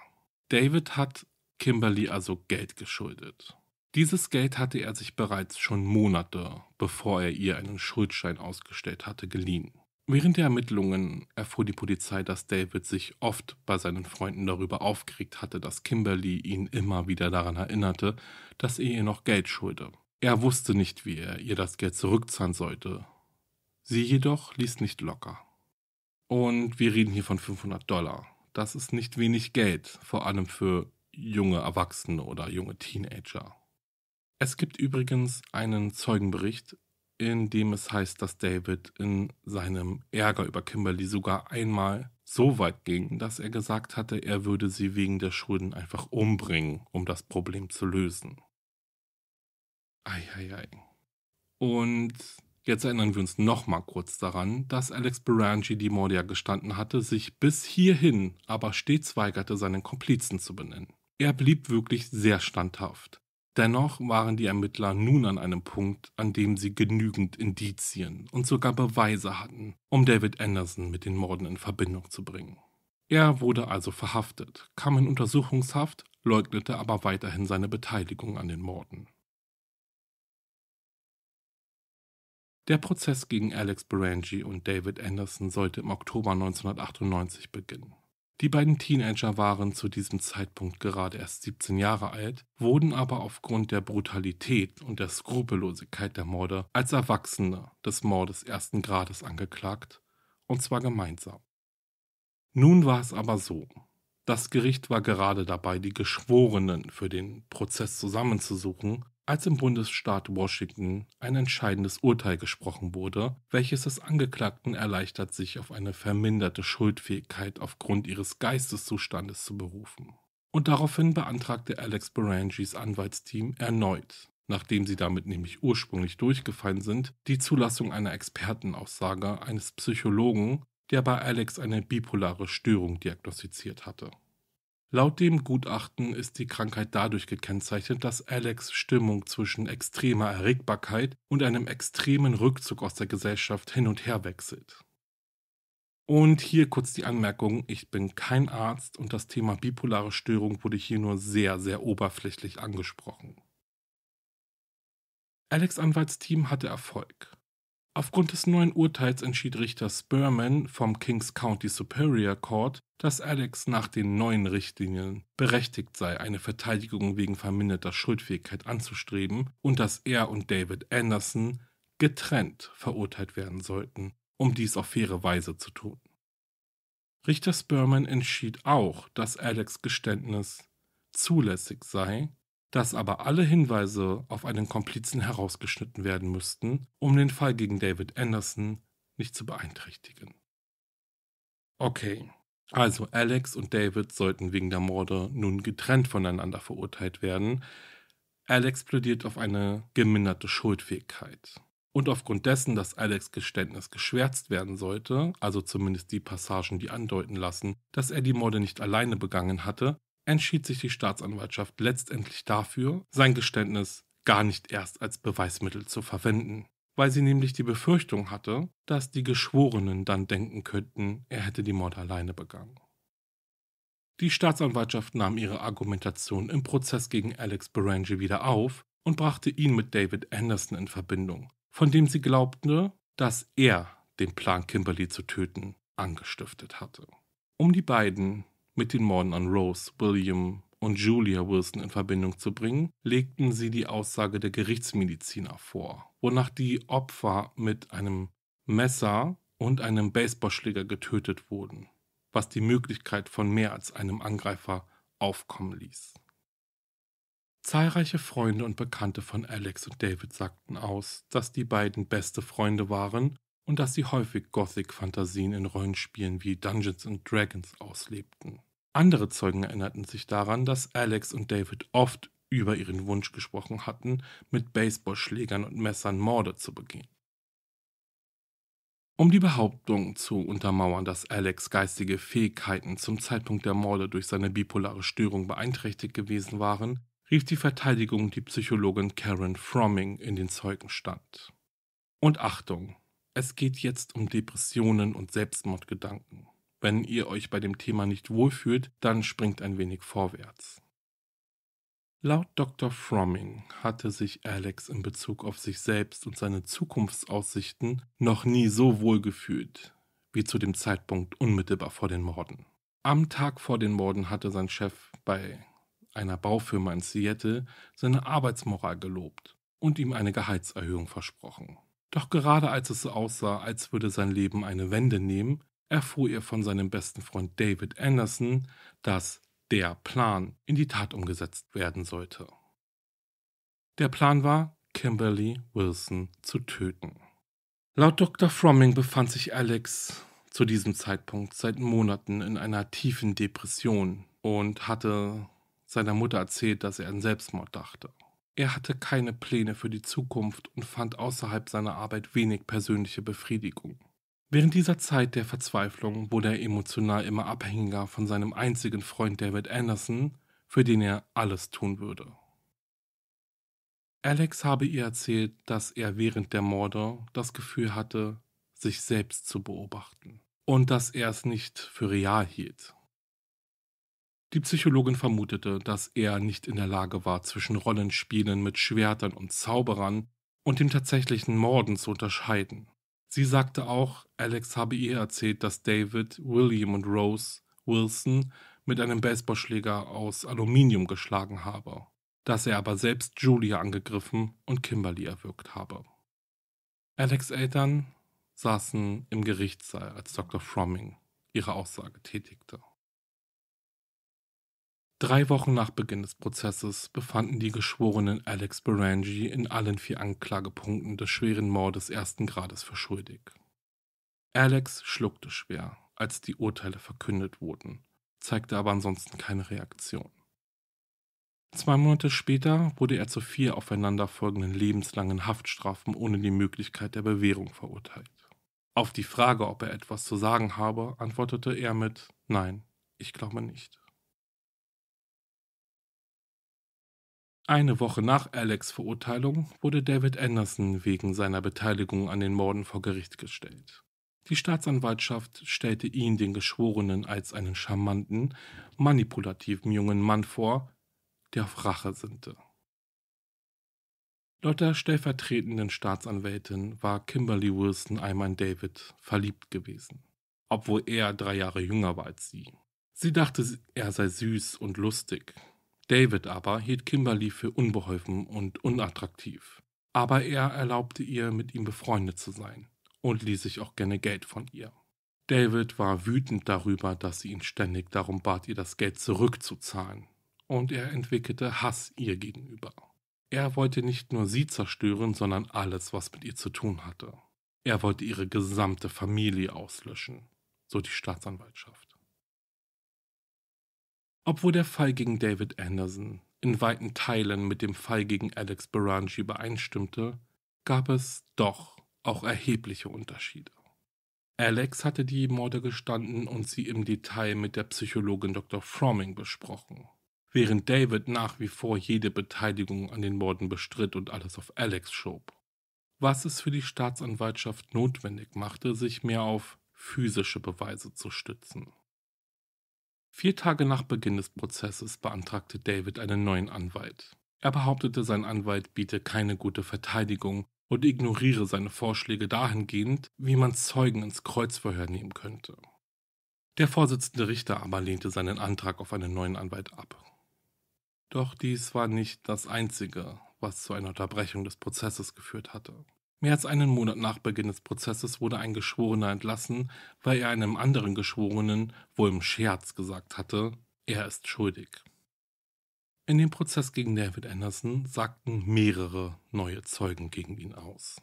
S1: David hat Kimberly also Geld geschuldet. Dieses Geld hatte er sich bereits schon Monate, bevor er ihr einen Schuldschein ausgestellt hatte, geliehen. Während der Ermittlungen erfuhr die Polizei, dass David sich oft bei seinen Freunden darüber aufgeregt hatte, dass Kimberly ihn immer wieder daran erinnerte, dass er ihr noch Geld schulde. Er wusste nicht, wie er ihr das Geld zurückzahlen sollte. Sie jedoch ließ nicht locker. Und wir reden hier von 500 Dollar. Das ist nicht wenig Geld, vor allem für junge Erwachsene oder junge Teenager. Es gibt übrigens einen Zeugenbericht, in dem es heißt, dass David in seinem Ärger über Kimberly sogar einmal so weit ging, dass er gesagt hatte, er würde sie wegen der Schulden einfach umbringen, um das Problem zu lösen. Eieiei. Und jetzt erinnern wir uns nochmal kurz daran, dass Alex Berangi die Morde ja gestanden hatte, sich bis hierhin aber stets weigerte, seinen Komplizen zu benennen. Er blieb wirklich sehr standhaft. Dennoch waren die Ermittler nun an einem Punkt, an dem sie genügend Indizien und sogar Beweise hatten, um David Anderson mit den Morden in Verbindung zu bringen. Er wurde also verhaftet, kam in Untersuchungshaft, leugnete aber weiterhin seine Beteiligung an den Morden. Der Prozess gegen Alex Barangi und David Anderson sollte im Oktober 1998 beginnen. Die beiden Teenager waren zu diesem Zeitpunkt gerade erst 17 Jahre alt, wurden aber aufgrund der Brutalität und der Skrupellosigkeit der Morde als Erwachsene des Mordes ersten Grades angeklagt, und zwar gemeinsam. Nun war es aber so. Das Gericht war gerade dabei, die Geschworenen für den Prozess zusammenzusuchen, als im Bundesstaat Washington ein entscheidendes Urteil gesprochen wurde, welches es Angeklagten erleichtert, sich auf eine verminderte Schuldfähigkeit aufgrund ihres Geisteszustandes zu berufen. Und daraufhin beantragte Alex Barangis Anwaltsteam erneut, nachdem sie damit nämlich ursprünglich durchgefallen sind, die Zulassung einer Expertenaussage eines Psychologen, der bei Alex eine bipolare Störung diagnostiziert hatte. Laut dem Gutachten ist die Krankheit dadurch gekennzeichnet, dass Alex Stimmung zwischen extremer Erregbarkeit und einem extremen Rückzug aus der Gesellschaft hin und her wechselt. Und hier kurz die Anmerkung, ich bin kein Arzt und das Thema bipolare Störung wurde hier nur sehr, sehr oberflächlich angesprochen. Alex Anwaltsteam hatte Erfolg. Aufgrund des neuen Urteils entschied Richter Spurman vom Kings County Superior Court, dass Alex nach den neuen Richtlinien berechtigt sei, eine Verteidigung wegen verminderter Schuldfähigkeit anzustreben und dass er und David Anderson getrennt verurteilt werden sollten, um dies auf faire Weise zu tun. Richter Spurman entschied auch, dass Alex Geständnis zulässig sei dass aber alle Hinweise auf einen Komplizen herausgeschnitten werden müssten, um den Fall gegen David Anderson nicht zu beeinträchtigen. Okay, also Alex und David sollten wegen der Morde nun getrennt voneinander verurteilt werden. Alex plädiert auf eine geminderte Schuldfähigkeit. Und aufgrund dessen, dass Alex Geständnis geschwärzt werden sollte, also zumindest die Passagen, die andeuten lassen, dass er die Morde nicht alleine begangen hatte, entschied sich die Staatsanwaltschaft letztendlich dafür, sein Geständnis gar nicht erst als Beweismittel zu verwenden, weil sie nämlich die Befürchtung hatte, dass die Geschworenen dann denken könnten, er hätte die Mord alleine begangen. Die Staatsanwaltschaft nahm ihre Argumentation im Prozess gegen Alex Berangi wieder auf und brachte ihn mit David Anderson in Verbindung, von dem sie glaubte, dass er den Plan, Kimberly zu töten, angestiftet hatte. Um die beiden mit den Morden an Rose, William und Julia Wilson in Verbindung zu bringen, legten sie die Aussage der Gerichtsmediziner vor, wonach die Opfer mit einem Messer und einem Baseballschläger getötet wurden, was die Möglichkeit von mehr als einem Angreifer aufkommen ließ. Zahlreiche Freunde und Bekannte von Alex und David sagten aus, dass die beiden beste Freunde waren und dass sie häufig Gothic-Fantasien in Rollenspielen wie Dungeons and Dragons auslebten. Andere Zeugen erinnerten sich daran, dass Alex und David oft über ihren Wunsch gesprochen hatten, mit Baseballschlägern und Messern Morde zu begehen. Um die Behauptung zu untermauern, dass Alex geistige Fähigkeiten zum Zeitpunkt der Morde durch seine bipolare Störung beeinträchtigt gewesen waren, rief die Verteidigung die Psychologin Karen Fromming in den Zeugenstand. Und Achtung, es geht jetzt um Depressionen und Selbstmordgedanken. Wenn ihr euch bei dem Thema nicht wohlfühlt, dann springt ein wenig vorwärts. Laut Dr. Fromming hatte sich Alex in Bezug auf sich selbst und seine Zukunftsaussichten noch nie so wohl gefühlt wie zu dem Zeitpunkt unmittelbar vor den Morden. Am Tag vor den Morden hatte sein Chef bei einer Baufirma in Seattle seine Arbeitsmoral gelobt und ihm eine Gehaltserhöhung versprochen. Doch gerade als es so aussah, als würde sein Leben eine Wende nehmen, erfuhr er von seinem besten Freund David Anderson, dass der Plan in die Tat umgesetzt werden sollte. Der Plan war, Kimberly Wilson zu töten. Laut Dr. Fromming befand sich Alex zu diesem Zeitpunkt seit Monaten in einer tiefen Depression und hatte seiner Mutter erzählt, dass er an Selbstmord dachte. Er hatte keine Pläne für die Zukunft und fand außerhalb seiner Arbeit wenig persönliche Befriedigung. Während dieser Zeit der Verzweiflung wurde er emotional immer abhängiger von seinem einzigen Freund David Anderson, für den er alles tun würde. Alex habe ihr erzählt, dass er während der Morde das Gefühl hatte, sich selbst zu beobachten und dass er es nicht für real hielt. Die Psychologin vermutete, dass er nicht in der Lage war, zwischen Rollenspielen mit Schwertern und Zauberern und dem tatsächlichen Morden zu unterscheiden. Sie sagte auch, Alex habe ihr erzählt, dass David, William und Rose Wilson mit einem Baseballschläger aus Aluminium geschlagen habe, dass er aber selbst Julia angegriffen und Kimberly erwürgt habe. Alex Eltern saßen im Gerichtssaal, als Dr. Fromming ihre Aussage tätigte. Drei Wochen nach Beginn des Prozesses befanden die Geschworenen Alex Berangi in allen vier Anklagepunkten des schweren Mordes ersten Grades für schuldig. Alex schluckte schwer, als die Urteile verkündet wurden, zeigte aber ansonsten keine Reaktion. Zwei Monate später wurde er zu vier aufeinanderfolgenden lebenslangen Haftstrafen ohne die Möglichkeit der Bewährung verurteilt. Auf die Frage, ob er etwas zu sagen habe, antwortete er mit Nein, ich glaube nicht. Eine Woche nach Alex' Verurteilung wurde David Anderson wegen seiner Beteiligung an den Morden vor Gericht gestellt. Die Staatsanwaltschaft stellte ihn den Geschworenen als einen charmanten, manipulativen jungen Mann vor, der auf Rache sinnte. Laut der stellvertretenden Staatsanwältin war Kimberly Wilson einmal in David verliebt gewesen, obwohl er drei Jahre jünger war als sie. Sie dachte, er sei süß und lustig, David aber hielt Kimberly für unbeholfen und unattraktiv. Aber er erlaubte ihr, mit ihm befreundet zu sein und ließ sich auch gerne Geld von ihr. David war wütend darüber, dass sie ihn ständig darum bat, ihr das Geld zurückzuzahlen, und er entwickelte Hass ihr gegenüber. Er wollte nicht nur sie zerstören, sondern alles, was mit ihr zu tun hatte. Er wollte ihre gesamte Familie auslöschen, so die Staatsanwaltschaft. Obwohl der Fall gegen David Anderson in weiten Teilen mit dem Fall gegen Alex Barangi übereinstimmte, gab es doch auch erhebliche Unterschiede. Alex hatte die Morde gestanden und sie im Detail mit der Psychologin Dr. Fromming besprochen, während David nach wie vor jede Beteiligung an den Morden bestritt und alles auf Alex schob. Was es für die Staatsanwaltschaft notwendig machte, sich mehr auf physische Beweise zu stützen. Vier Tage nach Beginn des Prozesses beantragte David einen neuen Anwalt. Er behauptete, sein Anwalt biete keine gute Verteidigung und ignoriere seine Vorschläge dahingehend, wie man Zeugen ins Kreuzverhör nehmen könnte. Der Vorsitzende Richter aber lehnte seinen Antrag auf einen neuen Anwalt ab. Doch dies war nicht das Einzige, was zu einer Unterbrechung des Prozesses geführt hatte. Mehr als einen Monat nach Beginn des Prozesses wurde ein Geschworener entlassen, weil er einem anderen Geschworenen wohl im Scherz gesagt hatte, er ist schuldig. In dem Prozess gegen David Anderson sagten mehrere neue Zeugen gegen ihn aus.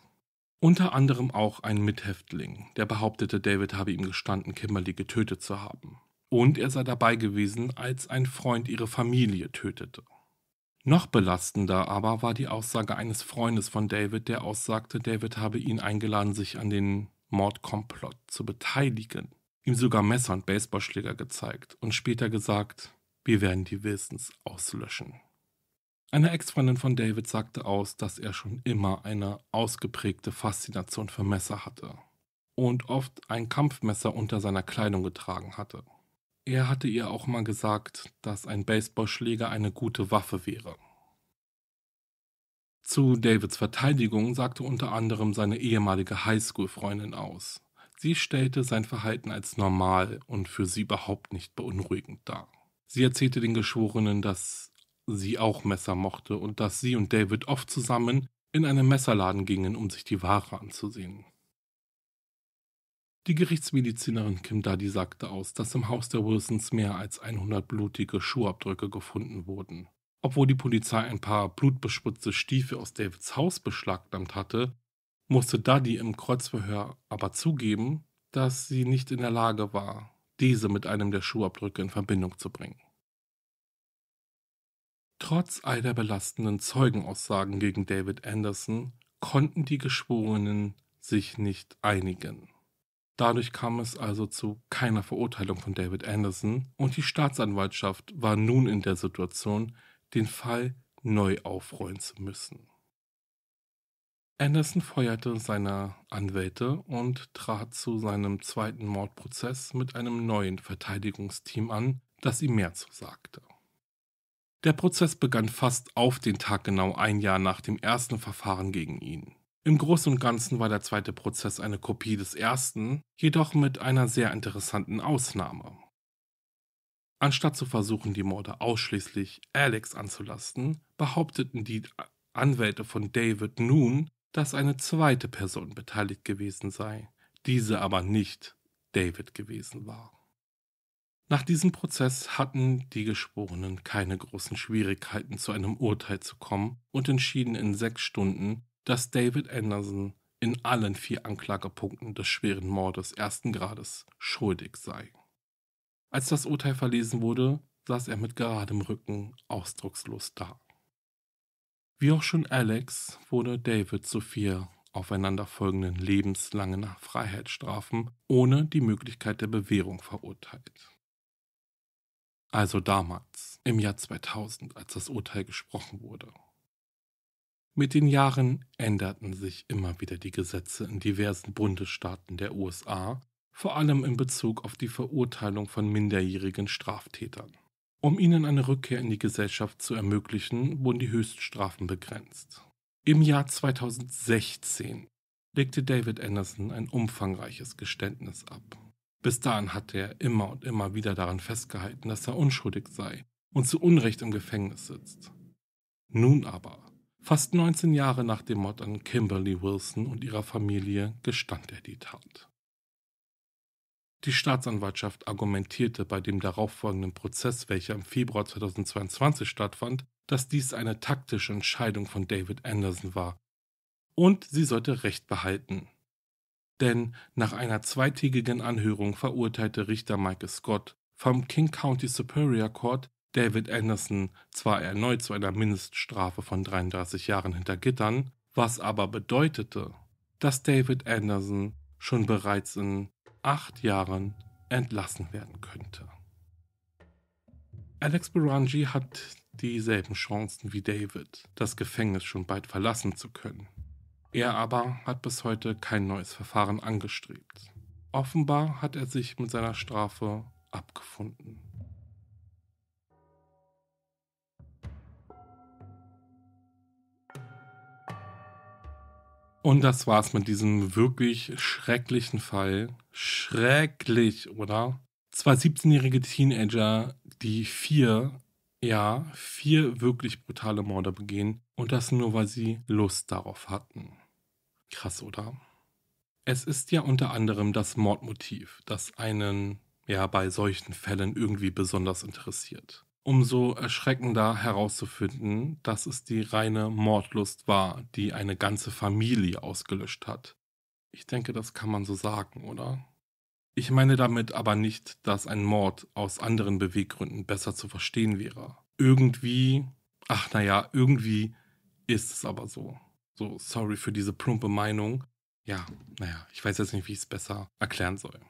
S1: Unter anderem auch ein Mithäftling, der behauptete, David habe ihm gestanden, Kimberly getötet zu haben. Und er sei dabei gewesen, als ein Freund ihre Familie tötete. Noch belastender aber war die Aussage eines Freundes von David, der aussagte, David habe ihn eingeladen, sich an den Mordkomplott zu beteiligen, ihm sogar Messer und Baseballschläger gezeigt und später gesagt, wir werden die Wissens auslöschen. Eine Ex-Freundin von David sagte aus, dass er schon immer eine ausgeprägte Faszination für Messer hatte und oft ein Kampfmesser unter seiner Kleidung getragen hatte. Er hatte ihr auch mal gesagt, dass ein Baseballschläger eine gute Waffe wäre. Zu Davids Verteidigung sagte unter anderem seine ehemalige Highschool-Freundin aus. Sie stellte sein Verhalten als normal und für sie überhaupt nicht beunruhigend dar. Sie erzählte den Geschworenen, dass sie auch Messer mochte und dass sie und David oft zusammen in einen Messerladen gingen, um sich die Ware anzusehen. Die Gerichtsmedizinerin Kim Dadi sagte aus, dass im Haus der Wilsons mehr als 100 blutige Schuhabdrücke gefunden wurden. Obwohl die Polizei ein paar blutbespritzte Stiefel aus Davids Haus beschlagnahmt hatte, musste Dadi im Kreuzverhör aber zugeben, dass sie nicht in der Lage war, diese mit einem der Schuhabdrücke in Verbindung zu bringen. Trotz all der belastenden Zeugenaussagen gegen David Anderson konnten die Geschworenen sich nicht einigen. Dadurch kam es also zu keiner Verurteilung von David Anderson und die Staatsanwaltschaft war nun in der Situation, den Fall neu aufrollen zu müssen. Anderson feuerte seine Anwälte und trat zu seinem zweiten Mordprozess mit einem neuen Verteidigungsteam an, das ihm mehr zusagte. Der Prozess begann fast auf den Tag genau ein Jahr nach dem ersten Verfahren gegen ihn. Im Großen und Ganzen war der zweite Prozess eine Kopie des ersten, jedoch mit einer sehr interessanten Ausnahme. Anstatt zu versuchen, die Morde ausschließlich Alex anzulasten, behaupteten die Anwälte von David nun, dass eine zweite Person beteiligt gewesen sei, diese aber nicht David gewesen war. Nach diesem Prozess hatten die Geschworenen keine großen Schwierigkeiten zu einem Urteil zu kommen und entschieden in sechs Stunden, dass David Anderson in allen vier Anklagepunkten des schweren Mordes ersten Grades schuldig sei. Als das Urteil verlesen wurde, saß er mit geradem Rücken ausdruckslos da. Wie auch schon Alex wurde David zu vier aufeinanderfolgenden lebenslangen Freiheitsstrafen ohne die Möglichkeit der Bewährung verurteilt. Also damals, im Jahr 2000, als das Urteil gesprochen wurde. Mit den Jahren änderten sich immer wieder die Gesetze in diversen Bundesstaaten der USA, vor allem in Bezug auf die Verurteilung von minderjährigen Straftätern. Um ihnen eine Rückkehr in die Gesellschaft zu ermöglichen, wurden die Höchststrafen begrenzt. Im Jahr 2016 legte David Anderson ein umfangreiches Geständnis ab. Bis dahin hatte er immer und immer wieder daran festgehalten, dass er unschuldig sei und zu Unrecht im Gefängnis sitzt. Nun aber Fast 19 Jahre nach dem Mord an Kimberly Wilson und ihrer Familie gestand er die Tat. Die Staatsanwaltschaft argumentierte bei dem darauffolgenden Prozess, welcher im Februar 2022 stattfand, dass dies eine taktische Entscheidung von David Anderson war. Und sie sollte Recht behalten. Denn nach einer zweitägigen Anhörung verurteilte Richter Michael Scott vom King County Superior Court David Anderson zwar erneut zu einer Mindeststrafe von 33 Jahren hinter Gittern, was aber bedeutete, dass David Anderson schon bereits in acht Jahren entlassen werden könnte. Alex Barangi hat dieselben Chancen wie David, das Gefängnis schon bald verlassen zu können. Er aber hat bis heute kein neues Verfahren angestrebt. Offenbar hat er sich mit seiner Strafe abgefunden. Und das war's mit diesem wirklich schrecklichen Fall. Schrecklich, oder? Zwei 17-jährige Teenager, die vier, ja, vier wirklich brutale Morde begehen. Und das nur, weil sie Lust darauf hatten. Krass, oder? Es ist ja unter anderem das Mordmotiv, das einen ja bei solchen Fällen irgendwie besonders interessiert umso erschreckender herauszufinden, dass es die reine Mordlust war, die eine ganze Familie ausgelöscht hat. Ich denke, das kann man so sagen, oder? Ich meine damit aber nicht, dass ein Mord aus anderen Beweggründen besser zu verstehen wäre. Irgendwie, ach naja, irgendwie ist es aber so. So, sorry für diese plumpe Meinung. Ja, naja, ich weiß jetzt nicht, wie ich es besser erklären soll.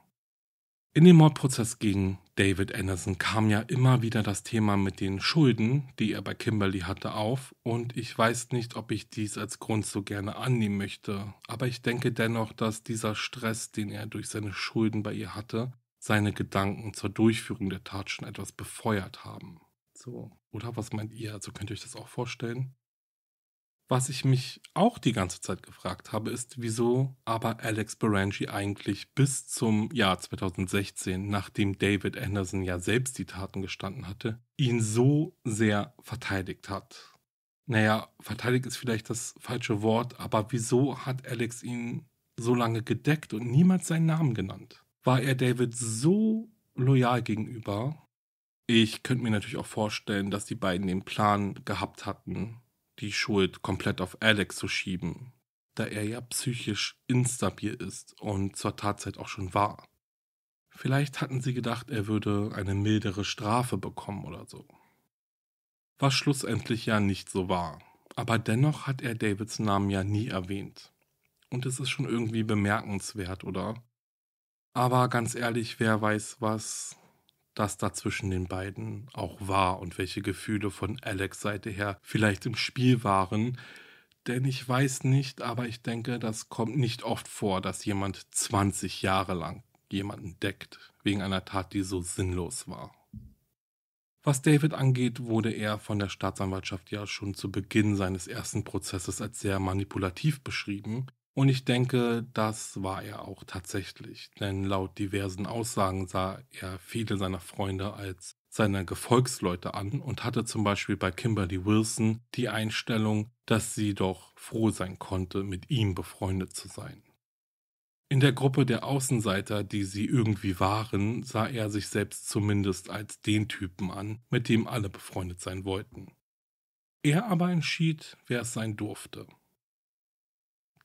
S1: In dem Mordprozess gegen David Anderson kam ja immer wieder das Thema mit den Schulden, die er bei Kimberly hatte, auf und ich weiß nicht, ob ich dies als Grund so gerne annehmen möchte, aber ich denke dennoch, dass dieser Stress, den er durch seine Schulden bei ihr hatte, seine Gedanken zur Durchführung der Tat schon etwas befeuert haben. So, oder was meint ihr? Also könnt ihr euch das auch vorstellen? Was ich mich auch die ganze Zeit gefragt habe, ist, wieso aber Alex Barangi eigentlich bis zum Jahr 2016, nachdem David Anderson ja selbst die Taten gestanden hatte, ihn so sehr verteidigt hat. Naja, verteidigt ist vielleicht das falsche Wort, aber wieso hat Alex ihn so lange gedeckt und niemals seinen Namen genannt? War er David so loyal gegenüber? Ich könnte mir natürlich auch vorstellen, dass die beiden den Plan gehabt hatten, die Schuld komplett auf Alex zu schieben, da er ja psychisch instabil ist und zur Tatzeit auch schon war. Vielleicht hatten sie gedacht, er würde eine mildere Strafe bekommen oder so. Was schlussendlich ja nicht so war. Aber dennoch hat er Davids Namen ja nie erwähnt. Und es ist schon irgendwie bemerkenswert, oder? Aber ganz ehrlich, wer weiß, was das da zwischen den beiden auch war und welche Gefühle von Alex Seite her vielleicht im Spiel waren. Denn ich weiß nicht, aber ich denke, das kommt nicht oft vor, dass jemand 20 Jahre lang jemanden deckt, wegen einer Tat, die so sinnlos war. Was David angeht, wurde er von der Staatsanwaltschaft ja schon zu Beginn seines ersten Prozesses als sehr manipulativ beschrieben. Und ich denke, das war er auch tatsächlich, denn laut diversen Aussagen sah er viele seiner Freunde als seine Gefolgsleute an und hatte zum Beispiel bei Kimberly Wilson die Einstellung, dass sie doch froh sein konnte, mit ihm befreundet zu sein. In der Gruppe der Außenseiter, die sie irgendwie waren, sah er sich selbst zumindest als den Typen an, mit dem alle befreundet sein wollten. Er aber entschied, wer es sein durfte.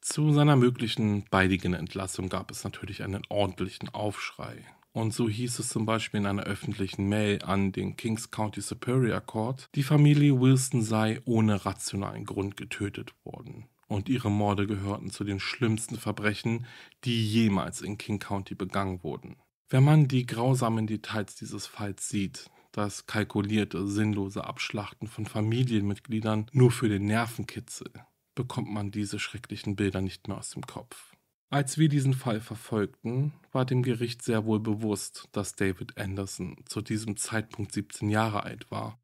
S1: Zu seiner möglichen baldigen Entlassung gab es natürlich einen ordentlichen Aufschrei. Und so hieß es zum Beispiel in einer öffentlichen Mail an den Kings County Superior Court, die Familie Wilson sei ohne rationalen Grund getötet worden. Und ihre Morde gehörten zu den schlimmsten Verbrechen, die jemals in King County begangen wurden. Wenn man die grausamen Details dieses Falls sieht, das kalkulierte, sinnlose Abschlachten von Familienmitgliedern nur für den Nervenkitzel, bekommt man diese schrecklichen Bilder nicht mehr aus dem Kopf. Als wir diesen Fall verfolgten, war dem Gericht sehr wohl bewusst, dass David Anderson zu diesem Zeitpunkt 17 Jahre alt war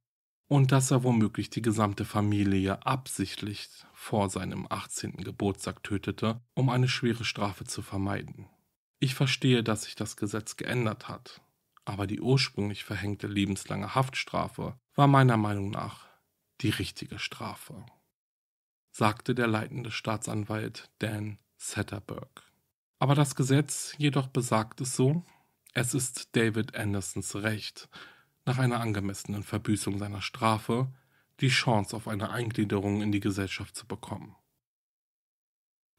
S1: und dass er womöglich die gesamte Familie absichtlich vor seinem 18. Geburtstag tötete, um eine schwere Strafe zu vermeiden. Ich verstehe, dass sich das Gesetz geändert hat, aber die ursprünglich verhängte lebenslange Haftstrafe war meiner Meinung nach die richtige Strafe sagte der leitende Staatsanwalt Dan Satterberg. Aber das Gesetz jedoch besagt es so, es ist David Andersons Recht, nach einer angemessenen Verbüßung seiner Strafe die Chance auf eine Eingliederung in die Gesellschaft zu bekommen.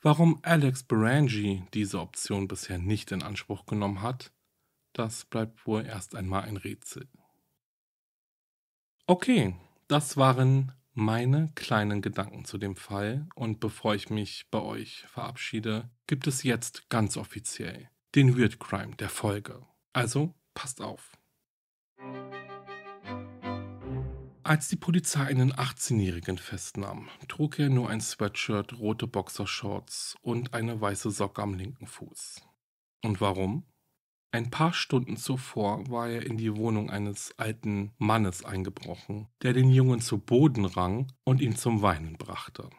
S1: Warum Alex Berangi diese Option bisher nicht in Anspruch genommen hat, das bleibt wohl erst einmal ein Rätsel. Okay, das waren meine kleinen Gedanken zu dem Fall und bevor ich mich bei euch verabschiede, gibt es jetzt ganz offiziell den Weird Crime der Folge. Also passt auf. Als die Polizei einen 18-Jährigen festnahm, trug er nur ein Sweatshirt, rote Boxershorts und eine weiße Socke am linken Fuß. Und warum? Ein paar Stunden zuvor war er in die Wohnung eines alten Mannes eingebrochen, der den Jungen zu Boden rang und ihn zum Weinen brachte,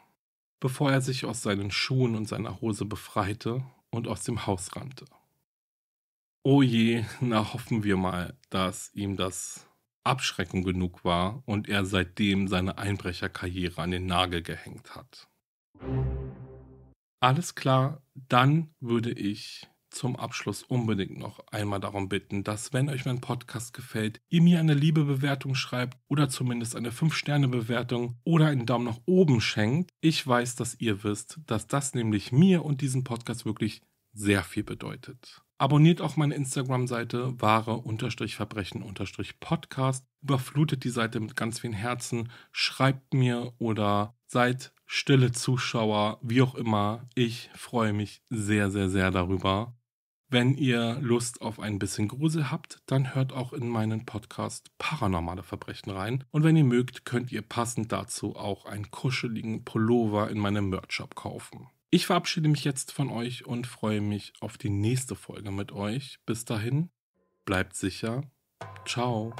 S1: bevor er sich aus seinen Schuhen und seiner Hose befreite und aus dem Haus rannte. Oh je, na hoffen wir mal, dass ihm das Abschreckung genug war und er seitdem seine Einbrecherkarriere an den Nagel gehängt hat. Alles klar, dann würde ich zum Abschluss unbedingt noch einmal darum bitten, dass, wenn euch mein Podcast gefällt, ihr mir eine liebe Bewertung schreibt oder zumindest eine 5-Sterne-Bewertung oder einen Daumen nach oben schenkt. Ich weiß, dass ihr wisst, dass das nämlich mir und diesem Podcast wirklich sehr viel bedeutet. Abonniert auch meine Instagram-Seite wahre-verbrechen-podcast. Überflutet die Seite mit ganz vielen Herzen. Schreibt mir oder seid stille Zuschauer, wie auch immer. Ich freue mich sehr, sehr, sehr darüber. Wenn ihr Lust auf ein bisschen Grusel habt, dann hört auch in meinen Podcast Paranormale Verbrechen rein. Und wenn ihr mögt, könnt ihr passend dazu auch einen kuscheligen Pullover in meinem Merch-Shop kaufen. Ich verabschiede mich jetzt von euch und freue mich auf die nächste Folge mit euch. Bis dahin, bleibt sicher. Ciao.